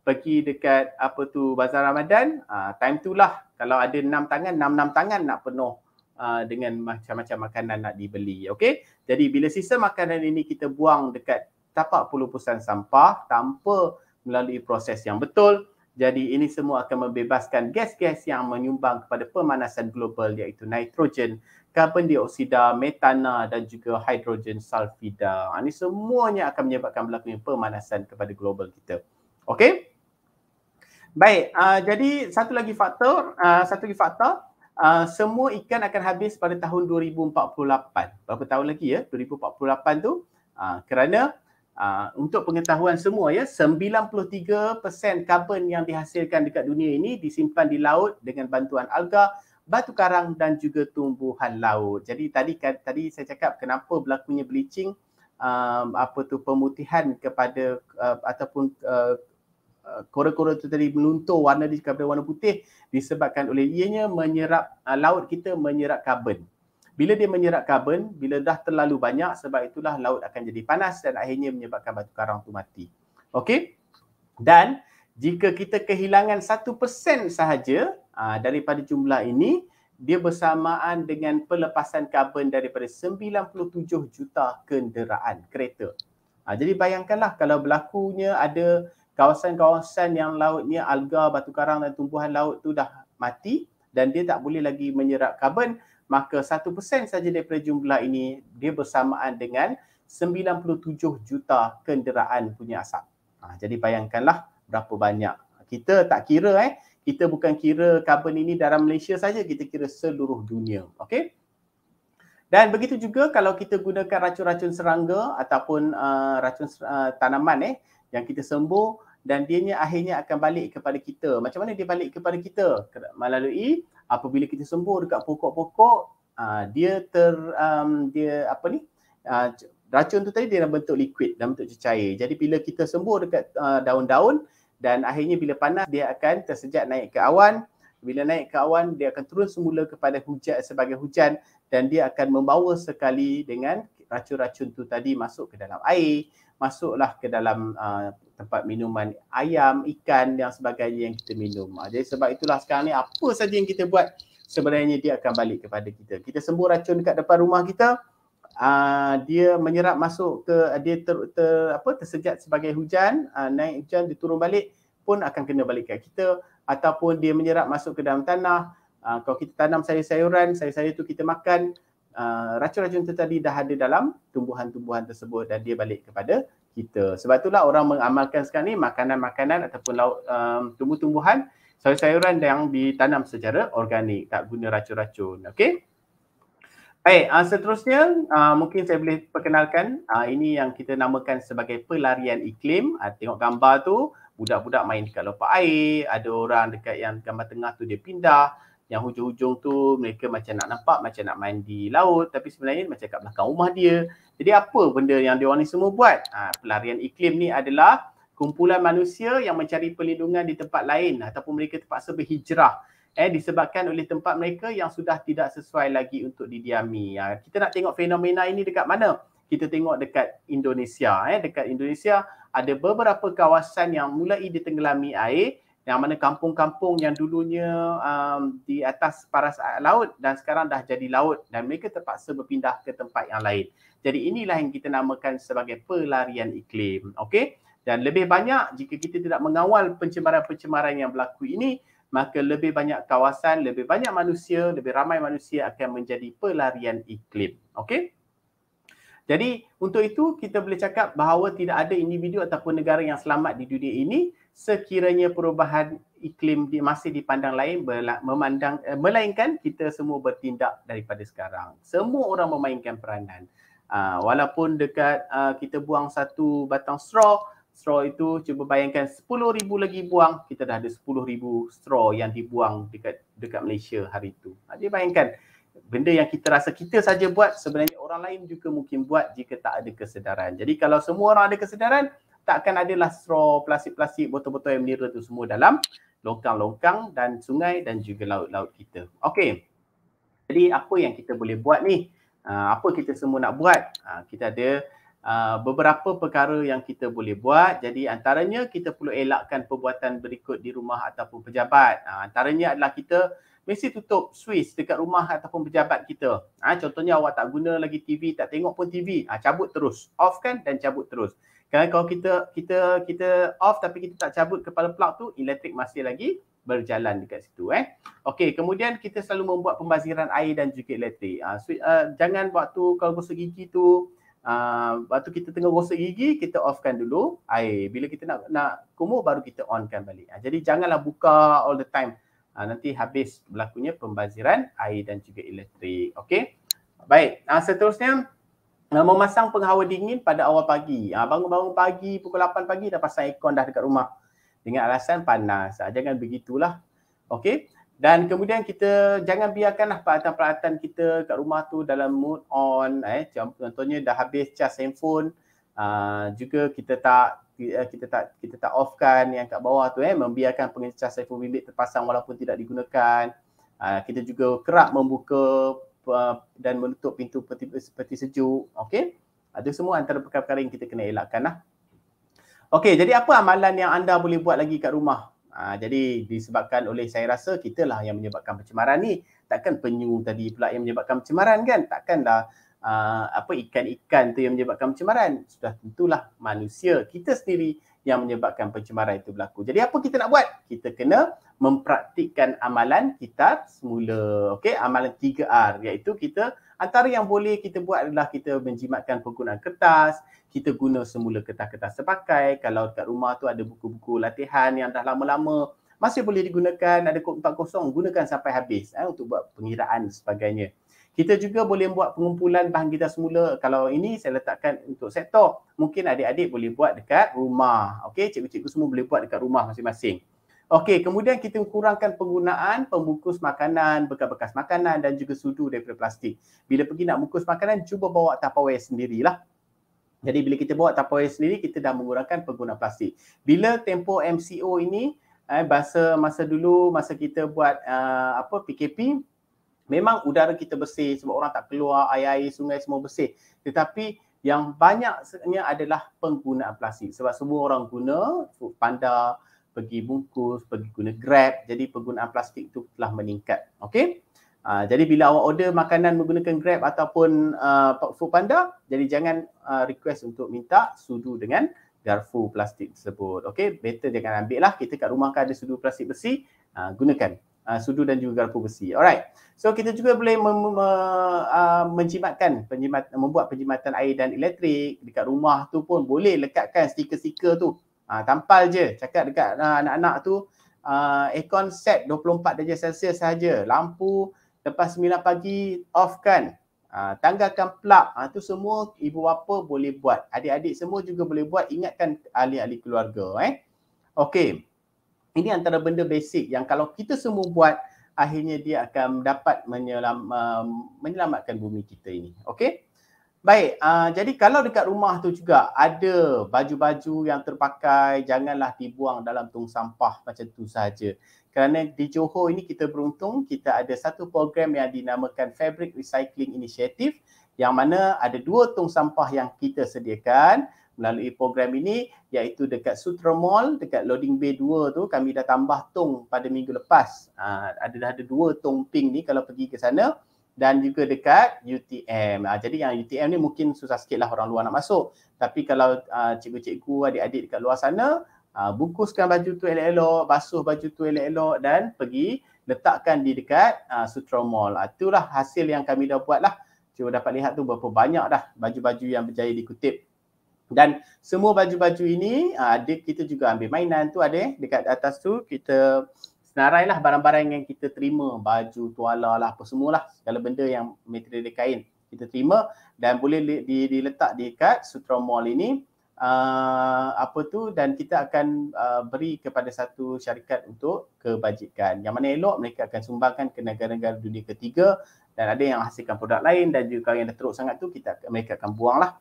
pergi dekat apa tu bazar Ramadan, ha, time tu lah. Kalau ada enam tangan, enam enam tangan nak penuh Uh, dengan macam-macam makanan nak dibeli okey jadi bila sisa makanan ini kita buang dekat tapak puluh sampah tanpa melalui proses yang betul. Jadi ini semua akan membebaskan gas-gas yang menyumbang kepada pemanasan global iaitu nitrogen, karbon dioksida, metana dan juga hidrogen sulfida. Ha, ini semuanya akan menyebabkan berlakunya pemanasan kepada global kita. Okey? Baik, uh, jadi satu lagi faktor, uh, satu lagi faktor, uh, semua ikan akan habis pada tahun 2048. Berapa tahun lagi ya? 2048 tu. Uh, kerana Uh, untuk pengetahuan semua ya 93% karbon yang dihasilkan dekat dunia ini disimpan di laut dengan bantuan alga, batu karang dan juga tumbuhan laut. Jadi tadi tadi saya cakap kenapa berlakunya bleaching um, apa tu pemutihan kepada uh, ataupun kura-kura uh, uh tu tadi meluntur warna dia kepada warna putih disebabkan oleh ianya menyerap uh, laut kita menyerap karbon bila dia menyerap karbon, bila dah terlalu banyak sebab itulah laut akan jadi panas dan akhirnya menyebabkan batu karang tu mati. Okey? Dan jika kita kehilangan 1% sahaja aa, ah, daripada jumlah ini, dia bersamaan dengan pelepasan karbon daripada 97 juta kenderaan kereta. Ha, jadi bayangkanlah kalau berlakunya ada kawasan-kawasan yang lautnya alga, batu karang dan tumbuhan laut tu dah mati dan dia tak boleh lagi menyerap karbon, maka 1% saja daripada jumlah ini dia bersamaan dengan 97 juta kenderaan punya asap. Ha, jadi bayangkanlah berapa banyak. Kita tak kira eh, kita bukan kira carbon ini dalam Malaysia saja, kita kira seluruh dunia. Okey? Dan begitu juga kalau kita gunakan racun-racun serangga ataupun uh, racun uh, tanaman eh yang kita sembuh dan dianya akhirnya akan balik kepada kita. Macam mana dia balik kepada kita? Melalui apabila kita sembuh, dekat pokok-pokok uh, dia ter um, dia apa ni uh, racun tu tadi dia dalam bentuk liquid dalam bentuk cecair jadi bila kita sembuh, dekat uh, daun-daun dan akhirnya bila panas dia akan tersejat naik ke awan bila naik ke awan dia akan turun semula kepada hujan sebagai hujan dan dia akan membawa sekali dengan racun-racun tu tadi masuk ke dalam air masuklah ke dalam uh, tempat minuman ayam, ikan dan sebagainya yang kita minum. Uh, jadi sebab itulah sekarang ni apa saja yang kita buat sebenarnya dia akan balik kepada kita. Kita sembur racun dekat depan rumah kita, uh, dia menyerap masuk ke uh, dia ter, ter apa tersejat sebagai hujan, uh, naik hujan dia turun balik pun akan kena balik kat kita ataupun dia menyerap masuk ke dalam tanah. Uh, kalau kita tanam sayur-sayuran, sayur-sayur itu kita makan Ah, racun-racun uh, tadi dah ada dalam tumbuhan-tumbuhan tersebut dan dia balik kepada kita. Sebab itulah orang mengamalkan sekarang ni makanan-makanan ataupun laut, um, tumbuh-tumbuhan sayur-sayuran yang ditanam secara organik, tak guna racun-racun. Okey. Baik, uh, seterusnya uh, mungkin saya boleh perkenalkan uh, ini yang kita namakan sebagai pelarian iklim. Uh, tengok gambar tu, budak-budak main dekat lopak air, ada orang dekat yang gambar tengah tu dia pindah yang hujung-hujung tu mereka macam nak nampak macam nak main di laut tapi sebenarnya macam kat belakang rumah dia. Jadi apa benda yang dia orang ni semua buat? Ha, pelarian iklim ni adalah kumpulan manusia yang mencari perlindungan di tempat lain ataupun mereka terpaksa berhijrah eh disebabkan oleh tempat mereka yang sudah tidak sesuai lagi untuk didiami. Ha, kita nak tengok fenomena ini dekat mana? Kita tengok dekat Indonesia eh dekat Indonesia ada beberapa kawasan yang mulai ditenggelami air yang mana kampung-kampung yang dulunya um, di atas paras laut dan sekarang dah jadi laut dan mereka terpaksa berpindah ke tempat yang lain. Jadi inilah yang kita namakan sebagai pelarian iklim. Okey? Dan lebih banyak jika kita tidak mengawal pencemaran-pencemaran yang berlaku ini, maka lebih banyak kawasan, lebih banyak manusia, lebih ramai manusia akan menjadi pelarian iklim. Okey? Jadi untuk itu kita boleh cakap bahawa tidak ada individu ataupun negara yang selamat di dunia ini sekiranya perubahan iklim di, masih dipandang lain memandang eh, melainkan kita semua bertindak daripada sekarang semua orang memainkan peranan uh, walaupun dekat uh, kita buang satu batang straw straw itu cuba bayangkan 10000 lagi buang kita dah ada 10000 straw yang dibuang dekat dekat Malaysia hari itu jadi ah, bayangkan benda yang kita rasa kita saja buat sebenarnya orang lain juga mungkin buat jika tak ada kesedaran jadi kalau semua orang ada kesedaran takkan adalah straw plastik-plastik botol-botol yang mineral tu semua dalam longkang-longkang dan sungai dan juga laut-laut kita. Okey. Jadi apa yang kita boleh buat ni? Ah, apa kita semua nak buat? Ah, kita ada ah, beberapa perkara yang kita boleh buat. Jadi antaranya kita perlu elakkan perbuatan berikut di rumah ataupun pejabat. antaranya adalah kita mesti tutup switch dekat rumah ataupun pejabat kita. contohnya awak tak guna lagi TV, tak tengok pun TV, ha, cabut terus. Off kan dan cabut terus. Kan kalau kita kita kita off tapi kita tak cabut kepala plug tu, elektrik masih lagi berjalan dekat situ eh. Okey, kemudian kita selalu membuat pembaziran air dan juga elektrik. Uh, ah, so, uh, ah, jangan waktu kalau gosok gigi tu uh, waktu kita tengah gosok gigi, kita offkan dulu air. Bila kita nak nak kumuh baru kita onkan balik. Uh, jadi janganlah buka all the time. Uh, nanti habis berlakunya pembaziran air dan juga elektrik. Okey. Baik. Uh, seterusnya, uh, memasang penghawa dingin pada awal pagi. Uh, bangun-bangun pagi, pukul 8 pagi dah pasang aircon dah dekat rumah. Dengan alasan panas. Uh, jangan begitulah. okay. Dan kemudian kita jangan biarkanlah peralatan-peralatan kita kat rumah tu dalam mood on. Eh. Contohnya dah habis charge handphone. Uh, juga kita tak eh, kita tak kita tak offkan yang kat bawah tu eh membiarkan pengecas iPhone bimbit terpasang walaupun tidak digunakan uh, kita juga kerap membuka Uh, dan menutup pintu peti, peti sejuk. Okey. Ada semua antara perkara-perkara yang kita kena elakkan lah. Okey, jadi apa amalan yang anda boleh buat lagi kat rumah? Ha, jadi disebabkan oleh saya rasa kitalah yang menyebabkan pencemaran ni. Takkan penyu tadi pula yang menyebabkan pencemaran kan? Takkanlah uh, Uh, apa ikan-ikan tu yang menyebabkan pencemaran sudah tentulah manusia kita sendiri yang menyebabkan pencemaran itu berlaku. Jadi apa kita nak buat? Kita kena mempraktikkan amalan kita semula. Okey, amalan 3R iaitu kita antara yang boleh kita buat adalah kita menjimatkan penggunaan kertas, kita guna semula kertas-kertas sepakai. Kalau dekat rumah tu ada buku-buku latihan yang dah lama-lama masih boleh digunakan, ada kotak kosong, gunakan sampai habis eh, untuk buat pengiraan sebagainya. Kita juga boleh buat pengumpulan bahan kita semula. Kalau ini saya letakkan untuk sektor. Mungkin adik-adik boleh buat dekat rumah. Okey, cikgu-cikgu semua boleh buat dekat rumah masing-masing. Okey, kemudian kita kurangkan penggunaan pembungkus makanan, bekas-bekas makanan dan juga sudu daripada plastik. Bila pergi nak bungkus makanan, cuba bawa tupperware sendirilah. Jadi bila kita bawa tupperware sendiri, kita dah mengurangkan penggunaan plastik. Bila tempo MCO ini, eh, bahasa masa dulu, masa kita buat uh, apa PKP, Memang udara kita bersih sebab orang tak keluar air-air sungai semua bersih. Tetapi yang banyaknya adalah penggunaan plastik sebab semua orang guna food panda pergi bungkus, pergi guna grab. Jadi penggunaan plastik tu telah meningkat. Okay. Uh, jadi bila awak order makanan menggunakan grab ataupun uh, food panda, jadi jangan uh, request untuk minta sudu dengan garfu plastik tersebut. Okay. better jangan ambil lah. Kita kat rumah kan ada sudu plastik besi, uh, gunakan uh, sudu dan juga garpu besi. Alright. So kita juga boleh mem, mem, uh, menjimatkan penjimat, membuat penjimatan air dan elektrik dekat rumah tu pun boleh lekatkan stiker-stiker tu. Ha, tampal je cakap dekat uh, anak-anak tu uh, aircon set 24 darjah Celsius saja. Lampu lepas 9 pagi off kan. Ha, tanggalkan plug. Ha, tu semua ibu bapa boleh buat. Adik-adik semua juga boleh buat. Ingatkan ahli-ahli keluarga eh. Okey ini antara benda basic yang kalau kita semua buat akhirnya dia akan dapat menyelam, uh, menyelamatkan bumi kita ini. Okey? Baik, uh, jadi kalau dekat rumah tu juga ada baju-baju yang terpakai, janganlah dibuang dalam tong sampah macam tu saja. Kerana di Johor ini kita beruntung kita ada satu program yang dinamakan Fabric Recycling Initiative yang mana ada dua tong sampah yang kita sediakan melalui program ini iaitu dekat Sutra Mall dekat loading bay 2 tu kami dah tambah tong pada minggu lepas ha, ada dah ada dua tong pink ni kalau pergi ke sana dan juga dekat UTM. Ha, jadi yang UTM ni mungkin susah sikit lah orang luar nak masuk. Tapi kalau cikgu ha, cikgu-cikgu, adik-adik dekat luar sana, uh, bungkuskan baju tu elok-elok, basuh baju tu elok-elok dan pergi letakkan di dekat uh, ha, Sutra Mall. Uh, itulah hasil yang kami dah buat lah. Cuba dapat lihat tu berapa banyak dah baju-baju yang berjaya dikutip dan semua baju-baju ini ah, ada kita juga ambil mainan tu ada eh dekat atas tu kita senarai lah barang-barang yang kita terima baju tuala lah apa lah segala benda yang material dia kain kita terima dan boleh diletak di, diletak dekat sutra mall ini uh, apa tu dan kita akan uh, beri kepada satu syarikat untuk kebajikan yang mana elok mereka akan sumbangkan ke negara-negara dunia ketiga dan ada yang hasilkan produk lain dan juga yang dah teruk sangat tu kita mereka akan buang lah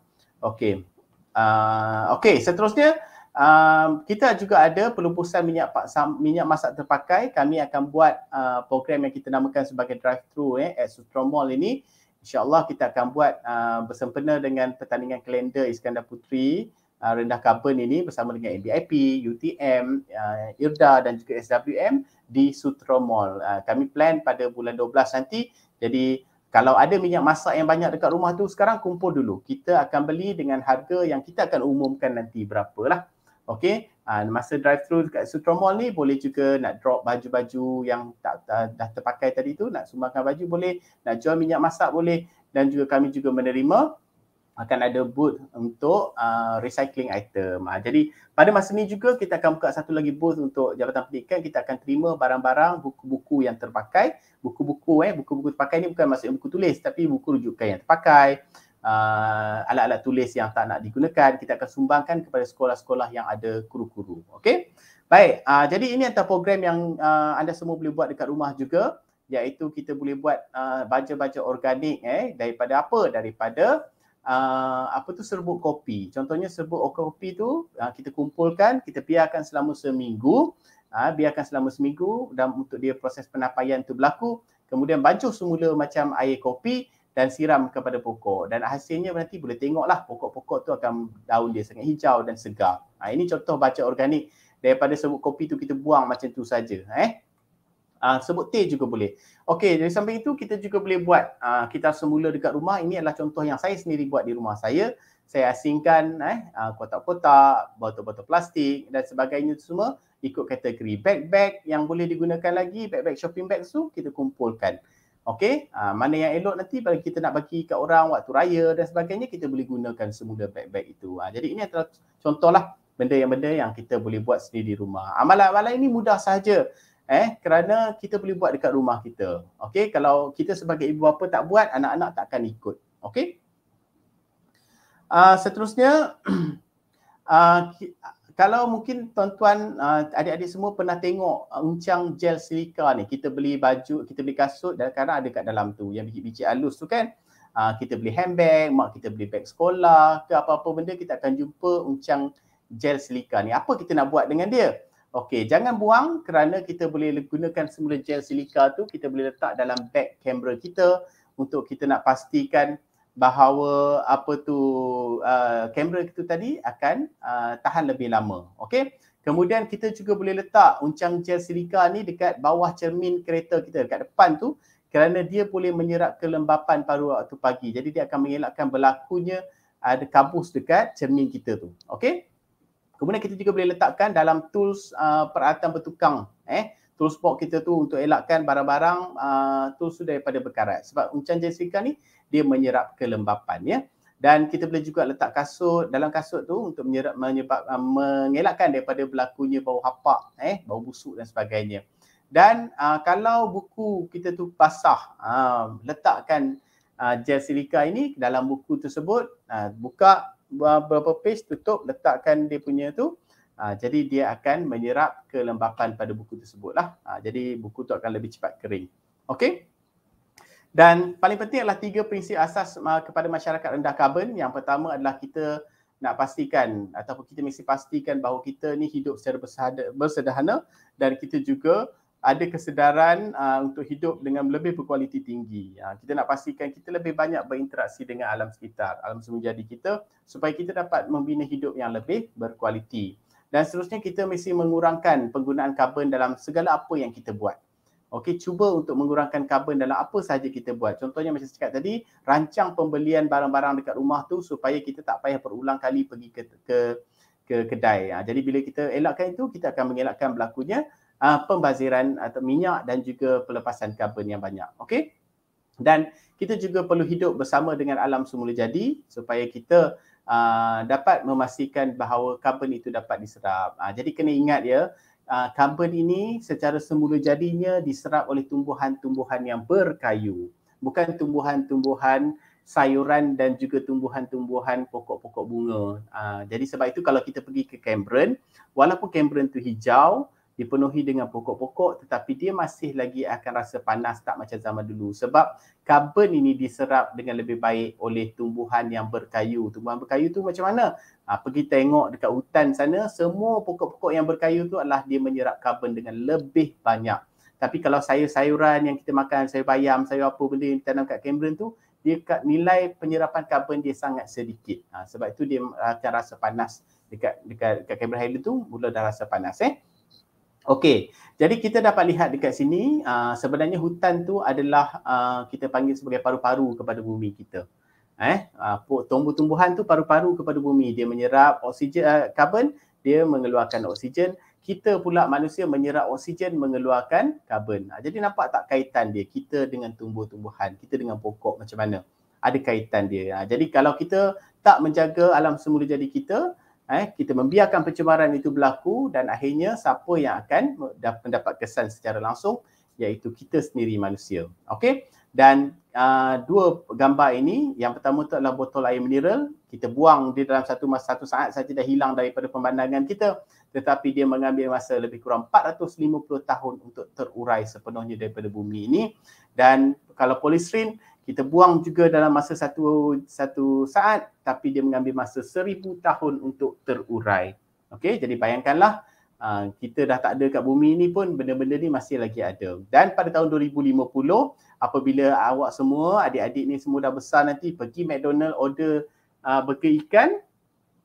Okay. Uh, Okey, seterusnya uh, kita juga ada pelupusan minyak minyak masak terpakai. Kami akan buat uh, program yang kita namakan sebagai drive through eh at Mall ini. InsyaAllah kita akan buat uh, bersempena dengan pertandingan kalender Iskandar Putri uh, rendah karbon ini bersama dengan ABIP, UTM, uh, IRDA dan juga SWM di Sutro Mall. Uh, kami plan pada bulan 12 nanti. Jadi kalau ada minyak masak yang banyak dekat rumah tu sekarang kumpul dulu kita akan beli dengan harga yang kita akan umumkan nanti berapalah okey uh, ah, masa drive through dekat Sutro Mall ni boleh juga nak drop baju-baju yang tak, tak ah, dah terpakai tadi tu nak sumbangkan baju boleh nak jual minyak masak boleh dan juga kami juga menerima akan ada booth untuk uh, recycling item. Uh, jadi pada masa ni juga kita akan buka satu lagi booth untuk Jabatan Pendidikan kita akan terima barang-barang buku-buku yang terpakai, buku-buku eh buku-buku terpakai ni bukan maksudnya buku tulis tapi buku rujukan yang terpakai, uh, alat-alat tulis yang tak nak digunakan kita akan sumbangkan kepada sekolah-sekolah yang ada kuru-kuru. Okay, Baik, uh, jadi ini antara program yang uh, anda semua boleh buat dekat rumah juga iaitu kita boleh buat uh, baja-baja organik eh daripada apa? Daripada Ah, apa tu serbuk kopi. Contohnya serbuk kopi tu uh, kita kumpulkan, kita biarkan selama seminggu, uh, biarkan selama seminggu dan untuk dia proses penapaian tu berlaku, kemudian bancuh semula macam air kopi dan siram kepada pokok dan hasilnya nanti boleh tengoklah pokok-pokok tu akan daun dia sangat hijau dan segar. Ha, ini contoh baca organik daripada serbuk kopi tu kita buang macam tu saja eh uh, sebut T juga boleh. Okey, dari samping itu kita juga boleh buat uh, kita semula dekat rumah. Ini adalah contoh yang saya sendiri buat di rumah saya. Saya asingkan eh uh, kotak-kotak, botol-botol plastik dan sebagainya semua ikut kategori bag-bag yang boleh digunakan lagi, bag-bag shopping bag tu kita kumpulkan. Okey, uh, mana yang elok nanti bila kita nak bagi kat orang waktu raya dan sebagainya kita boleh gunakan semula bag-bag itu. Uh, jadi ini adalah contohlah benda yang benda yang kita boleh buat sendiri di rumah. Amalan-amalan ini mudah saja eh kerana kita boleh buat dekat rumah kita okey kalau kita sebagai ibu bapa tak buat anak-anak tak akan ikut okey uh, ah, seterusnya uh, kalau mungkin tuan-tuan uh, adik-adik semua pernah tengok encang gel silika ni kita beli baju kita beli kasut dan kadang ada kat dalam tu yang biji-biji halus tu kan uh, kita beli handbag mak kita beli beg sekolah ke apa-apa benda kita akan jumpa encang gel silika ni apa kita nak buat dengan dia Okey, jangan buang kerana kita boleh gunakan semula gel silika tu, kita boleh letak dalam back camera kita untuk kita nak pastikan bahawa apa tu kamera uh, itu tadi akan uh, tahan lebih lama. Okey. Kemudian kita juga boleh letak uncang gel silika ni dekat bawah cermin kereta kita dekat depan tu kerana dia boleh menyerap kelembapan paru waktu pagi. Jadi dia akan mengelakkan berlakunya ada uh, kabus dekat cermin kita tu. Okey. Kemudian kita juga boleh letakkan dalam tools uh, peralatan bertukang eh tools box kita tu untuk elakkan barang-barang uh, tools tu daripada berkarat sebab uncang jessica ni dia menyerap kelembapan ya. Dan kita boleh juga letak kasut dalam kasut tu untuk menyerap menyebab uh, mengelakkan daripada berlakunya bau hapak eh bau busuk dan sebagainya. Dan uh, kalau buku kita tu basah uh, letakkan uh, gel silika ini dalam buku tersebut uh, buka beberapa page tutup letakkan dia punya tu Ha, jadi dia akan menyerap kelembapan pada buku tersebut lah. Ha, ah, jadi buku tu akan lebih cepat kering. Okey? Dan paling penting adalah tiga prinsip asas ah, kepada masyarakat rendah karbon. Yang pertama adalah kita nak pastikan ataupun kita mesti pastikan bahawa kita ni hidup secara bersederhana dan kita juga ada kesedaran uh, untuk hidup dengan lebih berkualiti tinggi. Uh, kita nak pastikan kita lebih banyak berinteraksi dengan alam sekitar, alam semula kita supaya kita dapat membina hidup yang lebih berkualiti. Dan seterusnya kita mesti mengurangkan penggunaan karbon dalam segala apa yang kita buat. Okey, cuba untuk mengurangkan karbon dalam apa sahaja kita buat. Contohnya macam saya cakap tadi, rancang pembelian barang-barang dekat rumah tu supaya kita tak payah berulang kali pergi ke, ke, ke kedai. Ha, jadi bila kita elakkan itu, kita akan mengelakkan berlakunya uh, pembaziran atau minyak dan juga pelepasan karbon yang banyak. Okey? Dan kita juga perlu hidup bersama dengan alam semula jadi supaya kita uh, dapat memastikan bahawa karbon itu dapat diserap. Uh, jadi kena ingat ya, uh, karbon ini secara semula jadinya diserap oleh tumbuhan-tumbuhan yang berkayu, bukan tumbuhan-tumbuhan sayuran dan juga tumbuhan-tumbuhan pokok-pokok bunga. Uh, jadi sebab itu kalau kita pergi ke Cameron, walaupun Cameron itu hijau, dipenuhi dengan pokok-pokok tetapi dia masih lagi akan rasa panas tak macam zaman dulu sebab karbon ini diserap dengan lebih baik oleh tumbuhan yang berkayu. Tumbuhan berkayu tu macam mana? Ha, pergi tengok dekat hutan sana semua pokok-pokok yang berkayu tu adalah dia menyerap karbon dengan lebih banyak. Tapi kalau sayur-sayuran yang kita makan, sayur bayam, sayur apa benda yang ditanam kat Cameron tu dia kat nilai penyerapan karbon dia sangat sedikit. Ha, sebab itu dia akan rasa panas dekat dekat dekat Cameron Highland tu mula dah rasa panas eh. Okey. Jadi kita dapat lihat dekat sini uh, sebenarnya hutan tu adalah uh, kita panggil sebagai paru-paru kepada bumi kita. Eh, uh, tumbuh-tumbuhan tu paru-paru kepada bumi. Dia menyerap oksigen uh, karbon, dia mengeluarkan oksigen. Kita pula manusia menyerap oksigen, mengeluarkan karbon. Uh, jadi nampak tak kaitan dia kita dengan tumbuh-tumbuhan, kita dengan pokok macam mana? Ada kaitan dia. Uh, jadi kalau kita tak menjaga alam semula jadi kita, eh kita membiarkan pencemaran itu berlaku dan akhirnya siapa yang akan mendapat kesan secara langsung iaitu kita sendiri manusia okey dan uh, dua gambar ini yang pertama tu adalah botol air mineral kita buang dia dalam satu masa satu saat saja dah hilang daripada pemandangan kita tetapi dia mengambil masa lebih kurang 450 tahun untuk terurai sepenuhnya daripada bumi ini dan kalau polistiren kita buang juga dalam masa satu satu saat tapi dia mengambil masa seribu tahun untuk terurai. Okey, jadi bayangkanlah uh, kita dah tak ada kat bumi ni pun benda-benda ni masih lagi ada. Dan pada tahun 2050 apabila awak semua, adik-adik ni semua dah besar nanti pergi McDonald order uh, burger ikan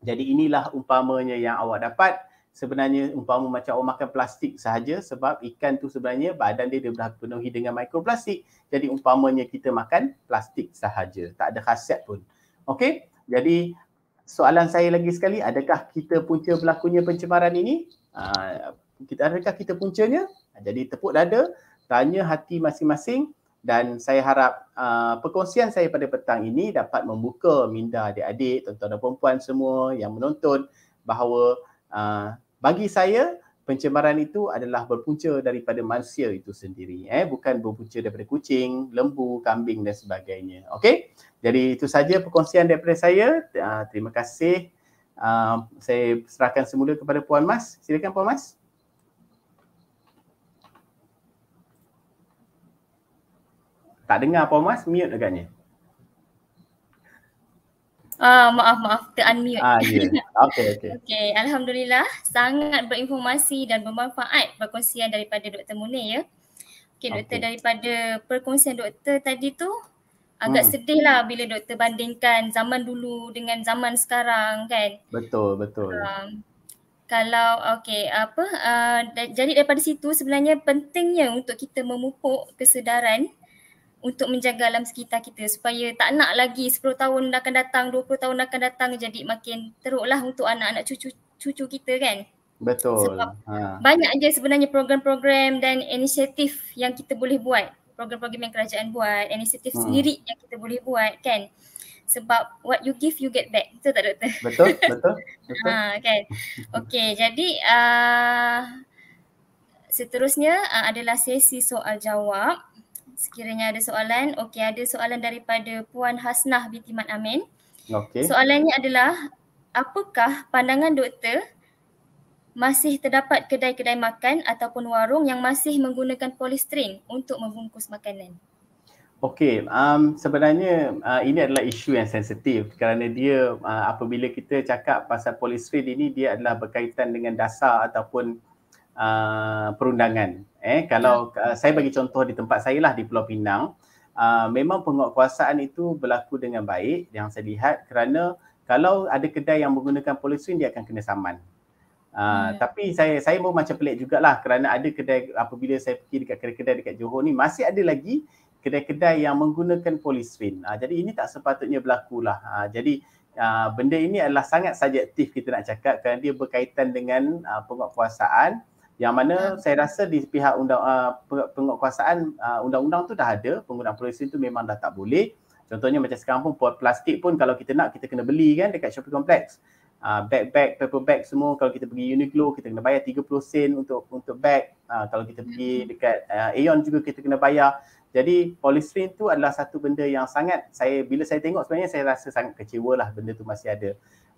jadi inilah umpamanya yang awak dapat sebenarnya umpama macam orang makan plastik sahaja sebab ikan tu sebenarnya badan dia dia penuhi dengan mikroplastik. Jadi umpamanya kita makan plastik sahaja, tak ada khasiat pun. Okey? Jadi soalan saya lagi sekali, adakah kita punca berlakunya pencemaran ini? Ha, kita adakah kita puncanya? Ha, jadi tepuk dada, tanya hati masing-masing dan saya harap uh, perkongsian saya pada petang ini dapat membuka minda adik-adik, tuan-tuan dan puan semua yang menonton bahawa uh, bagi saya pencemaran itu adalah berpunca daripada manusia itu sendiri eh bukan berpunca daripada kucing, lembu, kambing dan sebagainya. Okey. Jadi itu saja perkongsian daripada saya. Uh, terima kasih. Uh, saya serahkan semula kepada Puan Mas. Silakan Puan Mas. Tak dengar Puan Mas, mute agaknya. Ah, maaf, maaf. Ter-unmute. Ah, Yeah. Okey, okey. Okey, Alhamdulillah. Sangat berinformasi dan bermanfaat perkongsian daripada Dr. Munir, ya. Okey, Doktor, okay. daripada perkongsian Doktor tadi tu, agak hmm. sedih lah bila Doktor bandingkan zaman dulu dengan zaman sekarang, kan? Betul, betul. Um, kalau, okey, apa, uh, jadi daripada situ sebenarnya pentingnya untuk kita memupuk kesedaran untuk menjaga alam sekitar kita supaya tak nak lagi 10 tahun akan datang, 20 tahun akan datang jadi makin teruklah untuk anak-anak cucu cucu kita kan. Betul. Sebab ha. Banyak aja sebenarnya program-program dan inisiatif yang kita boleh buat. Program-program yang kerajaan buat, inisiatif ha. sendiri yang kita boleh buat kan. Sebab what you give you get back. Betul tak doktor? Betul, betul. betul. ha, kan. Okey, jadi uh, seterusnya uh, adalah sesi soal jawab sekiranya ada soalan. Okey, ada soalan daripada Puan Hasnah binti Mat Amin. Okey. Soalannya adalah apakah pandangan doktor masih terdapat kedai-kedai makan ataupun warung yang masih menggunakan polistrin untuk membungkus makanan? Okey, um, sebenarnya uh, ini adalah isu yang sensitif kerana dia uh, apabila kita cakap pasal polistrin ini dia adalah berkaitan dengan dasar ataupun uh, perundangan. Eh, kalau ya. uh, saya bagi contoh di tempat saya lah di Pulau Pinang, uh, memang penguatkuasaan itu berlaku dengan baik yang saya lihat kerana kalau ada kedai yang menggunakan polisuin dia akan kena saman. Uh, yeah. Tapi saya saya mau macam pelik jugalah kerana ada kedai apabila saya pergi dekat kedai-kedai dekat Johor ni masih ada lagi kedai-kedai yang menggunakan polisuin. Uh, jadi ini tak sepatutnya berlaku lah. Uh, jadi uh, benda ini adalah sangat subjektif kita nak cakap kerana dia berkaitan dengan uh, penguatkuasaan yang mana ya. saya rasa di pihak undang uh, penguatkuasaan uh, undang-undang tu dah ada penggunaan polisin tu memang dah tak boleh contohnya macam sekarang pun plastik pun kalau kita nak kita kena beli kan dekat shopping complex uh, bag bag paper bag semua kalau kita pergi Uniqlo kita kena bayar 30 sen untuk untuk bag uh, kalau kita pergi hmm. dekat uh, Aeon juga kita kena bayar jadi polistrin tu adalah satu benda yang sangat saya bila saya tengok sebenarnya saya rasa sangat kecewa lah benda tu masih ada.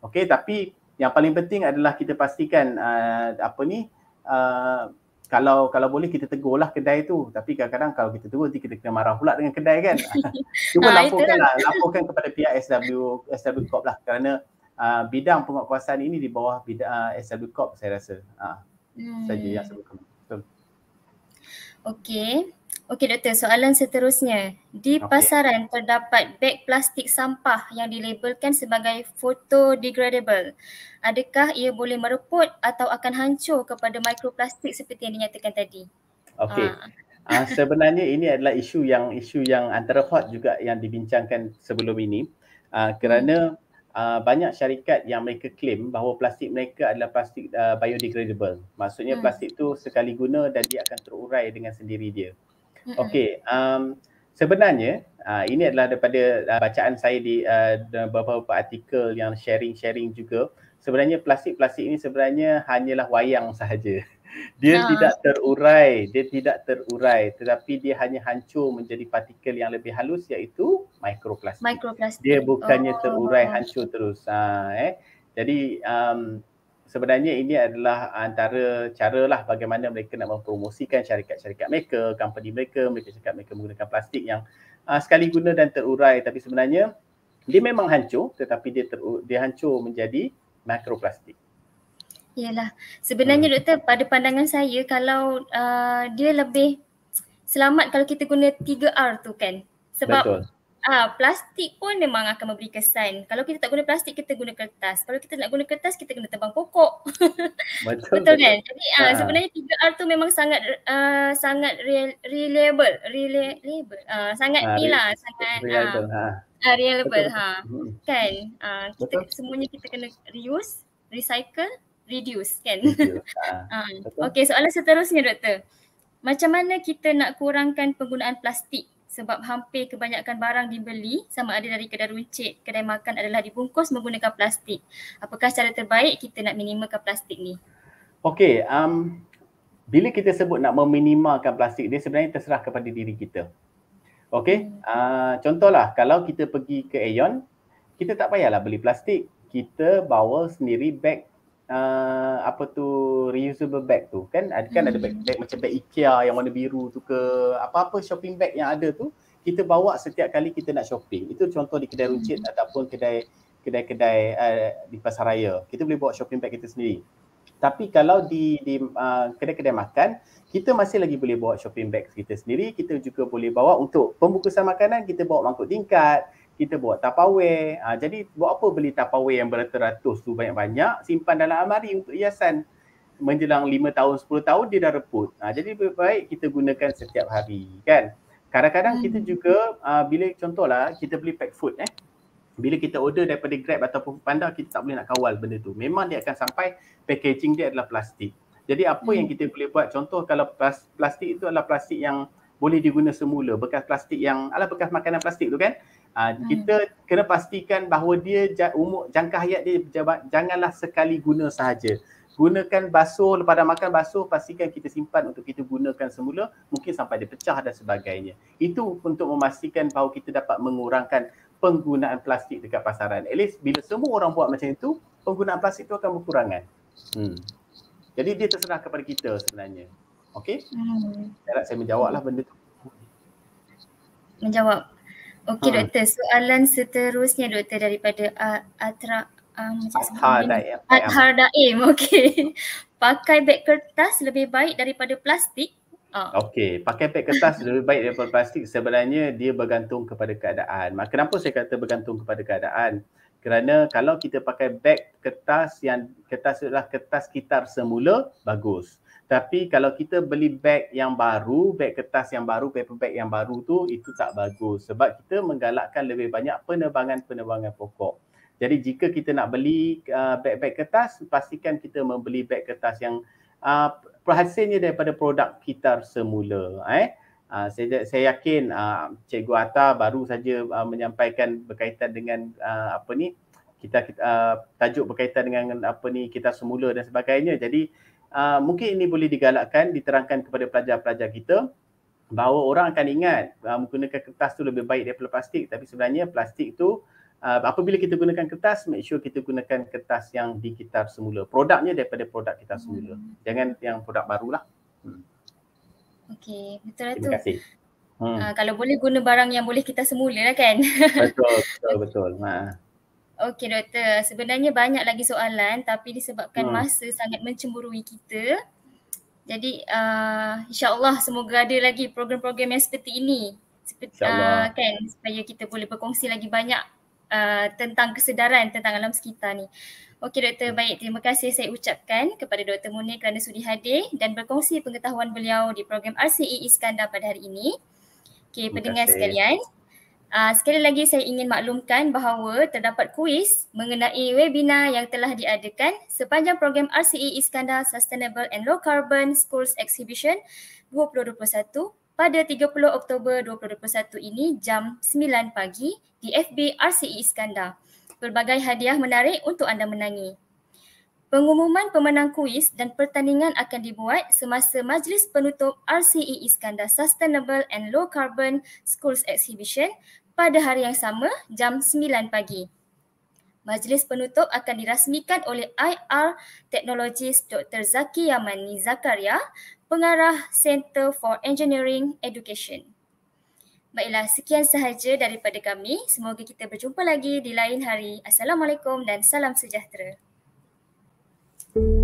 Okay, tapi yang paling penting adalah kita pastikan uh, apa ni uh, kalau kalau boleh kita tegurlah kedai tu tapi kadang-kadang kalau kita tegur nanti kita kena marah pula dengan kedai kan cuba ha, ah, laporkan lah laporkan kepada pihak SW SW Corp lah kerana uh, bidang penguatkuasaan ini di bawah bidang uh, SW Corp saya rasa uh, hmm. saja yang sebutkan betul Okey, Okey doktor, soalan seterusnya. Di okay. pasaran terdapat beg plastik sampah yang dilabelkan sebagai photodegradable. Adakah ia boleh mereput atau akan hancur kepada mikroplastik seperti yang dinyatakan tadi? Okey. Uh. Uh, sebenarnya ini adalah isu yang isu yang antara hot juga yang dibincangkan sebelum ini. Uh, kerana uh, banyak syarikat yang mereka klaim bahawa plastik mereka adalah plastik uh, biodegradable. Maksudnya hmm. plastik tu sekali guna dan dia akan terurai dengan sendiri dia. Okey, um, sebenarnya uh, ini adalah daripada uh, bacaan saya di uh, beberapa artikel yang sharing-sharing juga. Sebenarnya plastik-plastik ini sebenarnya hanyalah wayang sahaja. Dia nah. tidak terurai, dia tidak terurai tetapi dia hanya hancur menjadi partikel yang lebih halus iaitu mikroplastik. Mikroplastik. Dia bukannya oh. terurai, hancur terus. Ha, eh. Jadi um, sebenarnya ini adalah antara cara lah bagaimana mereka nak mempromosikan syarikat-syarikat mereka, company mereka, mereka cakap mereka menggunakan plastik yang uh, sekali guna dan terurai tapi sebenarnya dia memang hancur tetapi dia ter, dia hancur menjadi makroplastik. Yalah. Sebenarnya hmm. doktor pada pandangan saya kalau uh, dia lebih selamat kalau kita guna 3R tu kan. Sebab Betul. Ah, plastik pun memang akan memberi kesan. Kalau kita tak guna plastik, kita guna kertas. Kalau kita nak guna kertas, kita kena tebang pokok. Betul, betul kan? Jadi ah, ah. sebenarnya 3R tu memang sangat uh, sangat reliable, reliable. Uh, ah, sangat ha, ni re- lah, sangat reliable. Uh, ha. Reliable, ha. ha. Hmm. Kan? Uh, kita betul. semuanya kita kena reuse, recycle, reduce kan? Ha. uh. Okay, soalan seterusnya doktor. Macam mana kita nak kurangkan penggunaan plastik sebab hampir kebanyakan barang dibeli sama ada dari kedai runcit, kedai makan adalah dibungkus menggunakan plastik. Apakah cara terbaik kita nak minimalkan plastik ni? Okey, um, bila kita sebut nak meminimalkan plastik, dia sebenarnya terserah kepada diri kita. Okey, hmm. uh, contohlah kalau kita pergi ke Aeon, kita tak payahlah beli plastik. Kita bawa sendiri beg uh, apa tu reusable bag tu kan ada kan hmm. ada bag, hmm. bag macam bag IKEA yang warna biru tu ke apa-apa shopping bag yang ada tu kita bawa setiap kali kita nak shopping itu contoh di kedai runcit hmm. ataupun kedai kedai-kedai uh, di pasaraya kita boleh bawa shopping bag kita sendiri tapi kalau di di uh, kedai-kedai makan kita masih lagi boleh bawa shopping bag kita sendiri kita juga boleh bawa untuk pembungkusan makanan kita bawa mangkuk tingkat kita buat tapawai. Ha, ah, jadi buat apa beli tapawai yang beratus-ratus tu banyak-banyak, simpan dalam amari untuk hiasan. Menjelang lima tahun, sepuluh tahun dia dah reput. Ha, jadi baik kita gunakan setiap hari kan. Kadang-kadang kita hmm. juga uh, bila contohlah kita beli pack food eh. Bila kita order daripada Grab ataupun Panda kita tak boleh nak kawal benda tu. Memang dia akan sampai packaging dia adalah plastik. Jadi apa hmm. yang kita boleh buat contoh kalau plastik itu adalah plastik yang boleh diguna semula. Bekas plastik yang, alah bekas makanan plastik tu kan. Ah, hmm. kita kena pastikan bahawa dia umur jangka hayat dia janganlah sekali guna sahaja gunakan basuh lepas dah makan basuh pastikan kita simpan untuk kita gunakan semula mungkin sampai dia pecah dan sebagainya itu untuk memastikan bahawa kita dapat mengurangkan penggunaan plastik dekat pasaran at least bila semua orang buat macam itu penggunaan plastik itu akan berkurangan hmm. jadi dia terserah kepada kita sebenarnya okay Hmm. Saya nak saya menjawablah benda itu Menjawab Okey ha. doktor, soalan seterusnya doktor daripada uh, Atra um, Adhar Daim. okey. Pakai beg kertas lebih baik daripada plastik? Oh. Okey, pakai beg kertas lebih baik daripada plastik sebenarnya dia bergantung kepada keadaan. Kenapa saya kata bergantung kepada keadaan? Kerana kalau kita pakai beg kertas yang kertas adalah kertas kitar semula, bagus. Tapi kalau kita beli beg yang baru, beg kertas yang baru, paper bag yang baru tu itu tak bagus sebab kita menggalakkan lebih banyak penerbangan-penerbangan pokok. Jadi jika kita nak beli uh, beg-beg kertas, pastikan kita membeli beg kertas yang uh, perhasilnya daripada produk kita semula. Eh? Uh, saya, saya yakin uh, Cikgu Atta baru saja uh, menyampaikan berkaitan dengan uh, apa ni kita uh, tajuk berkaitan dengan apa ni kita semula dan sebagainya. Jadi uh, mungkin ini boleh digalakkan diterangkan kepada pelajar-pelajar kita bahawa orang akan ingat uh, menggunakan kertas tu lebih baik daripada plastik tapi sebenarnya plastik tu uh, apabila kita gunakan kertas make sure kita gunakan kertas yang dikitar semula produknya daripada produk kita hmm. semula jangan yang produk barulah hmm. Okay, betul lah terima tu terima kasih hmm. uh, kalau boleh guna barang yang boleh kita semula lah kan betul betul betul ha Okey doktor, sebenarnya banyak lagi soalan tapi disebabkan hmm. masa sangat mencemburui kita. Jadi uh, insyaAllah semoga ada lagi program-program yang seperti ini. Seperti, uh, kan, supaya kita boleh berkongsi lagi banyak uh, tentang kesedaran tentang alam sekitar ni. Okey doktor, hmm. baik. Terima kasih saya ucapkan kepada Dr. Munir kerana sudi hadir dan berkongsi pengetahuan beliau di program RCE Iskandar pada hari ini. Okey, pendengar sekalian. Uh, sekali lagi saya ingin maklumkan bahawa terdapat kuis mengenai webinar yang telah diadakan sepanjang program RCE Iskandar Sustainable and Low Carbon Schools Exhibition 2021 pada 30 Oktober 2021 ini jam 9 pagi di FB RCE Iskandar. Pelbagai hadiah menarik untuk anda menangi. Pengumuman pemenang kuis dan pertandingan akan dibuat semasa majlis penutup RCE Iskandar Sustainable and Low Carbon Schools Exhibition pada hari yang sama jam 9 pagi. Majlis penutup akan dirasmikan oleh IR Technologies Dr. Zaki Yamani Zakaria, pengarah Center for Engineering Education. Baiklah, sekian sahaja daripada kami. Semoga kita berjumpa lagi di lain hari. Assalamualaikum dan salam sejahtera. Thank you.